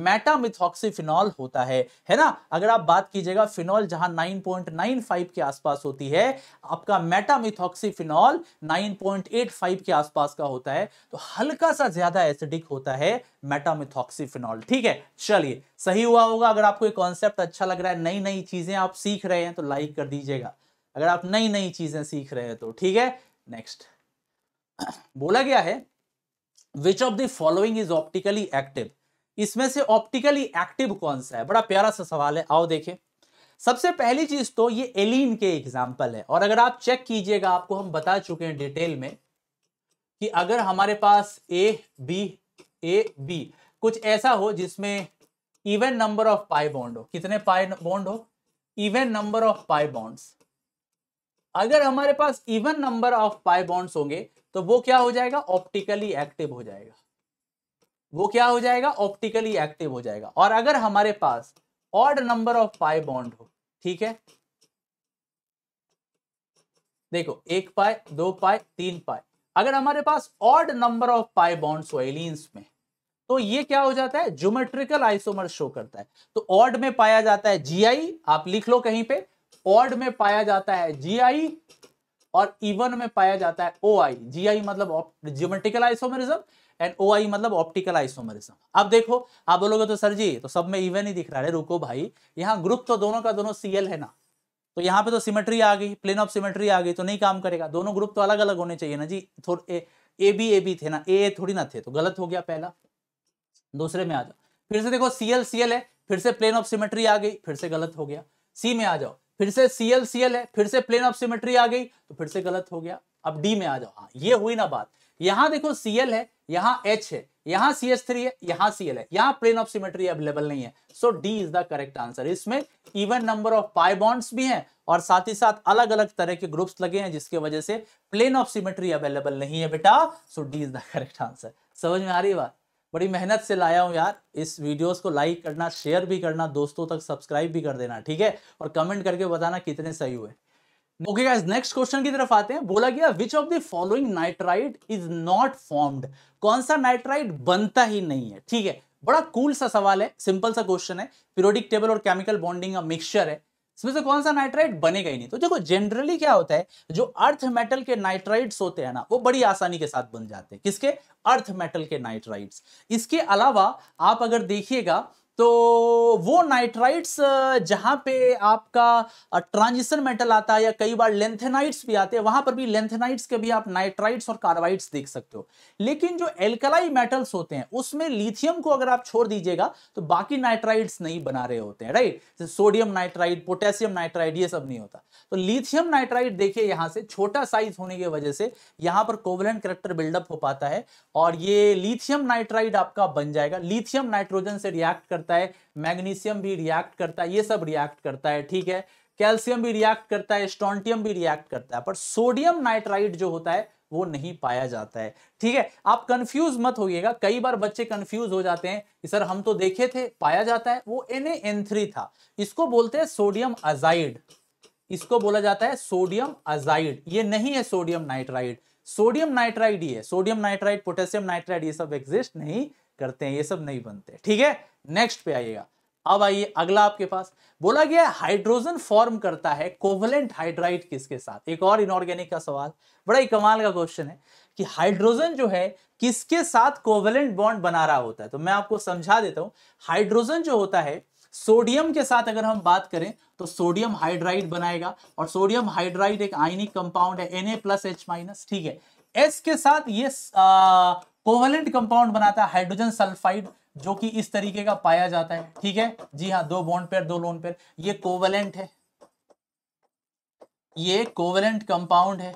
मेटामिथॉक्सीफिनॉल होता है है ना अगर आप बात कीजिएगा फिनॉल जहां 9.95 के आसपास होती है आपका मेटामिथॉक्सीफिनॉल 9.85 के आसपास का होता है तो हल्का सा ज्यादा एसिडिक होता है मेटामिथॉक्सीफिनॉल ठीक है चलिए सही हुआ होगा अगर आपको कॉन्सेप्ट अच्छा लग रहा है नई नई चीजें आप सीख रहे हैं तो लाइक कर दीजिएगा अगर आप नई नई चीजें सीख रहे हैं तो ठीक है नेक्स्ट बोला गया है which of the following is optically active इसमें से ऑप्टिकली एक्टिव कौन सा है बड़ा प्यारा सा सवाल है आओ देखें सबसे पहली चीज तो ये एलिन के एग्जाम्पल है और अगर आप चेक कीजिएगा आपको हम बता चुके हैं डिटेल में कि अगर हमारे पास ए बी ए बी कुछ ऐसा हो जिसमें even number of pi bond हो कितने पाई बॉन्ड हो even number of pi bonds अगर हमारे पास even number of pi bonds होंगे तो वो क्या हो जाएगा ऑप्टिकली एक्टिव हो जाएगा वो क्या हो जाएगा ऑप्टिकली एक्टिव हो जाएगा और अगर हमारे पास odd number of pi bond हो ठीक है देखो एक पाए दो पाए तीन पाए अगर हमारे पास odd number of pi bonds हो एलियंस में तो ये क्या हो जाता है ज्योमेट्रिकल आइसोमर शो करता है तो ऑड में पाया जाता है जीआई आप लिख लो कहीं पे ऑड में पाया जाता है जीआई और इवन में पाया जाता है ओ आई जी आई मतलब geometrical isomerism and O I मतलब ऑप्टिकल आइसोमरिज्म अब देखो आप बोलोगे तो सर जी तो सब में इवन ही दिख रहा है रुको भाई यहाँ ग्रुप तो दोनों का दोनों सीएल है ना तो यहाँ पे तो सिमेट्री आ गई प्लेन ऑफ सिमेट्री आ गई तो नहीं काम करेगा दोनों ग्रुप तो अलग अलग होने चाहिए ना जी थोड़े ए बी ए बी थे ना ए ए थोड़ी ना थे तो गलत हो गया पहला दूसरे में आ जाओ फिर से देखो सीएल सीएल है फिर से प्लेन ऑफ सिमेट्री आ गई फिर से गलत हो गया सी में आ जाओ फिर से सीएल सीएल है फिर से प्लेन ऑफ सिमेट्री आ गई तो फिर से गलत हो गया अब डी में आ जाओ हाँ ये हुई ना बात यहां देखो सीएल है यहाँ एच है यहाँ सी एच थ्री है यहाँ सी एल है यहाँ प्लेन ऑफ सिमेट्री अवेलेबल नहीं है so D is the correct answer इसमें even number of pi bonds भी हैं और साथ ही साथ अलग अलग तरह के ग्रुप्स लगे हैं जिसके वजह से प्लेन ऑफ सिमेट्री अवेलेबल नहीं है बेटा so D is the correct answer समझ में आ रही बात बड़ी मेहनत से लाया हूँ यार इस वीडियोस को लाइक करना शेयर भी करना दोस्तों तक सब्सक्राइब भी कर देना ठीक है और कमेंट करके बताना कितने सही हुए ओके गाइस नेक्स्ट क्वेश्चन की तरफ आते हैं बोला गया which of the following nitride is not formed कौन सा नाइट्राइड बनता ही नहीं है ठीक है बड़ा कूल सा सवाल है सिंपल सा क्वेश्चन है पीरियोडिक टेबल और केमिकल बॉन्डिंग का मिक्सचर है इसमें से कौन सा नाइट्राइट बनेगा ही नहीं तो देखो जनरली क्या होता है जो अर्थ मेटल के नाइट्राइड्स होते हैं ना वो बड़ी आसानी के साथ बन जाते हैं किसके अर्थ मेटल के नाइट्राइड्स इसके अलावा आप अगर देखिएगा तो वो नाइट्राइट्स जहाँ पे आपका ट्रांजिशन मेटल आता है या कई बार लेंथेनाइट्स भी आते हैं वहां पर भी लेंथेनाइट्स के भी आप नाइट्राइट्स और कार्बाइड्स देख सकते हो लेकिन जो एल्कलाई मेटल्स होते हैं उसमें लिथियम को अगर आप छोड़ दीजिएगा तो बाकी नाइट्राइड्स नहीं बना रहे होते हैं राइट जैसे सोडियम नाइट्राइड पोटेशियम नाइट्राइड ये सब नहीं होता तो लिथियम नाइट्राइड देखिए यहाँ से छोटा साइज होने की वजह से यहाँ पर कोवलेंट करेक्टर बिल्डअप हो पाता है और ये लिथियम नाइट्राइड आपका बन जाएगा लिथियम नाइट्रोजन से रिएक्ट करता करता है मैग्नीशियम भी रिएक्ट करता है ये सब रिएक्ट करता है ठीक है कैल्शियम भी रिएक्ट करता है स्टॉन्टियम भी रिएक्ट करता है पर सोडियम नाइट्राइड जो होता है वो नहीं पाया जाता है ठीक है आप कंफ्यूज मत होइएगा कई बार बच्चे कंफ्यूज हो जाते हैं कि सर हम तो देखे थे पाया जाता है वो Na था इसको बोलते हैं सोडियम अजाइड इसको बोला जाता है सोडियम अजाइड ये नहीं है सोडियम नाइट्राइड सोडियम नाइट्राइड ही है सोडियम नाइट्राइड पोटेशियम नाइट्राइड ये सब एग्जिस्ट नहीं करते हैं ये सब नहीं बनते ठीक है थीके? नेक्स्ट पे आइएगा अब आइए अगला आपके पास बोला गया हाइड्रोजन फॉर्म करता है कोवलेंट हाइड्राइड किसके साथ एक और इनऑर्गेनिक का सवाल बड़ा ही कमाल का क्वेश्चन है कि हाइड्रोजन जो है किसके साथ कोवलेंट बॉन्ड बना रहा होता है तो मैं आपको समझा देता हूं हाइड्रोजन जो होता है सोडियम के साथ अगर हम बात करें तो सोडियम हाइड्राइड बनाएगा और सोडियम हाइड्राइड एक आयनिक कंपाउंड है N A plus H minus ठीक है एस के साथ ये कोवलेंट कंपाउंड बनाता है हाइड्रोजन सल्फाइड जो कि इस तरीके का पाया जाता है ठीक है जी हाँ दो बॉन्ड पेयर दो लोन पेयर ये कोवेलेंट है ये कोवेलेंट कंपाउंड है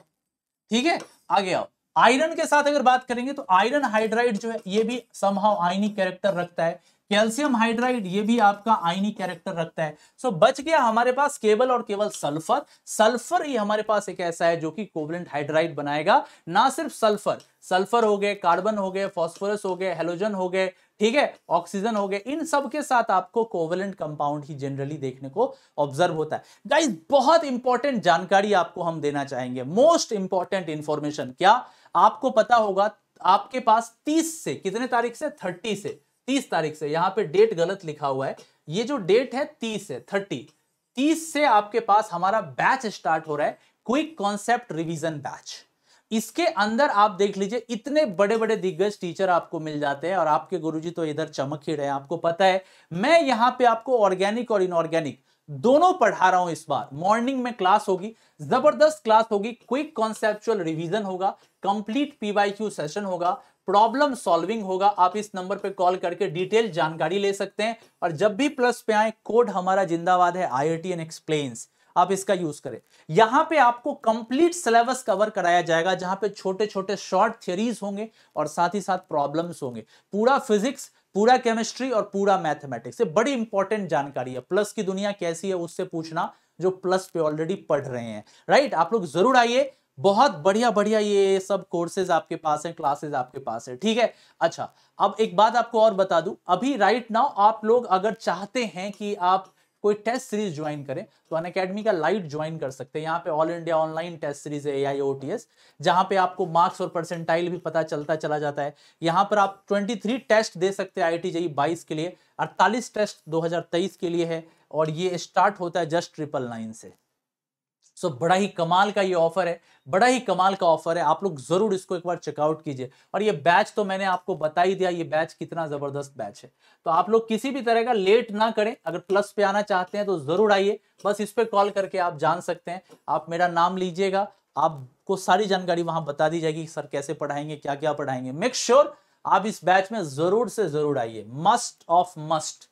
ठीक है आगे आओ आयरन के साथ अगर बात करेंगे तो आयरन हाइड्राइड जो है ये भी समहाउ आयनिक कैरेक्टर रखता है कैल्शियम हाइड्राइड ये भी आपका आयनी कैरेक्टर रखता है सो so, बच गया हमारे पास केवल और केवल सल्फर सल्फर ही हमारे पास एक ऐसा है जो कि कोवलेंट हाइड्राइड बनाएगा ना सिर्फ सल्फर सल्फर हो गए कार्बन हो गए फॉस्फोरस हो गए हेलोजन हो गए ठीक है ऑक्सीजन हो गए इन सब के साथ आपको कोवलेंट कंपाउंड ही जनरली देखने को ऑब्जर्व होता है गाइज बहुत इंपॉर्टेंट जानकारी आपको हम देना चाहेंगे मोस्ट इंपॉर्टेंट इंफॉर्मेशन क्या आपको पता होगा आपके पास तीस से कितने तारीख से थर्टी से तीस तारीख से यहाँ पे डेट गलत लिखा हुआ है ये जो डेट है तीस है थर्टी तीस से आपके पास हमारा बैच स्टार्ट हो रहा है क्विक कॉन्सेप्ट रिविजन बैच इसके अंदर आप देख लीजिए इतने बड़े बड़े दिग्गज टीचर आपको मिल जाते हैं और आपके गुरुजी तो इधर चमक ही रहे हैं आपको पता है मैं यहाँ पे आपको ऑर्गेनिक और इनऑर्गेनिक दोनों पढ़ा रहा हूं इस बार मॉर्निंग में क्लास होगी जबरदस्त क्लास होगी क्विक कॉन्सेप्चुअल रिवीजन होगा कंप्लीट पीवाईक्यू सेशन होगा प्रॉब्लम सॉल्विंग होगा आप इस नंबर पे कॉल करके डिटेल जानकारी ले सकते हैं और जब भी प्लस पे आए कोड हमारा जिंदाबाद है आई आई एन एक्सप्लेन्स आप इसका यूज करें यहां पे आपको कंप्लीट सिलेबस कवर कराया जाएगा जहां पे छोटे छोटे शॉर्ट थियरीज होंगे और साथ ही साथ प्रॉब्लम्स होंगे पूरा फिजिक्स पूरा केमिस्ट्री और पूरा मैथमेटिक्स ये बड़ी इंपॉर्टेंट जानकारी है प्लस की दुनिया कैसी है उससे पूछना जो प्लस पे ऑलरेडी पढ़ रहे हैं राइट आप लोग जरूर आइए बहुत बढ़िया बढ़िया ये सब कोर्सेज आपके पास हैं क्लासेज आपके पास है ठीक है अच्छा अब एक बात आपको और बता दूं अभी राइट नाउ आप लोग अगर चाहते हैं कि आप कोई टेस्ट सीरीज ज्वाइन करें तो अन अकेडमी का लाइव ज्वाइन कर सकते हैं यहाँ पे all India online test series है A I O T S जहाँ पे आपको मार्क्स और परसेंटाइल भी पता चलता चला जाता है यहाँ पर आप 23 टेस्ट दे सकते हैं आई टी जेई के लिए अड़तालीस टेस्ट दो के लिए है और ये स्टार्ट होता है जस्ट ट्रिपल नाइन से सो बड़ा ही कमाल का ये ऑफर है बड़ा ही कमाल का ऑफर है आप लोग जरूर इसको एक बार चेकआउट कीजिए और ये बैच तो मैंने आपको बता ही दिया ये बैच कितना जबरदस्त बैच है तो आप लोग किसी भी तरह का लेट ना करें अगर प्लस पे आना चाहते हैं तो जरूर आइए बस इस पर कॉल करके आप जान सकते हैं आप मेरा नाम लीजिएगा आपको सारी जानकारी वहां बता दी जाएगी सर कैसे पढ़ाएंगे क्या क्या पढ़ाएंगे मेक श्योर sure आप इस बैच में जरूर से जरूर आइए मस्ट ऑफ मस्ट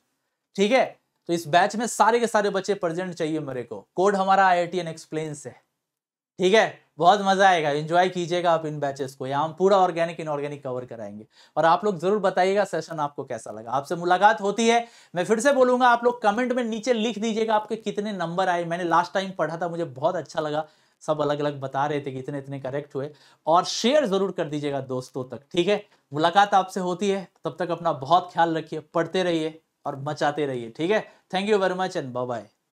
ठीक है तो इस बैच में सारे के सारे बच्चे प्रेजेंट चाहिए मेरे को कोड हमारा I I T N explain से ठीक है बहुत मजा आएगा एंजॉय कीजिएगा आप इन बैचेस को यहाँ हम पूरा ऑर्गेनिक इनऑर्गेनिक कवर कराएंगे और आप लोग जरूर बताइएगा सेशन आपको कैसा लगा आपसे मुलाकात होती है मैं फिर से बोलूंगा आप लोग कमेंट में नीचे लिख दीजिएगा आपके कितने नंबर आए मैंने लास्ट टाइम पढ़ा था मुझे बहुत अच्छा लगा सब अलग अलग बता रहे थे कि इतने इतने करेक्ट हुए और शेयर जरूर कर दीजिएगा दोस्तों तक ठीक है मुलाकात आपसे होती है तब तक अपना बहुत ख्याल रखिए पढ़ते रहिए और मचाते रहिए ठीक है Thank you very much and bye bye.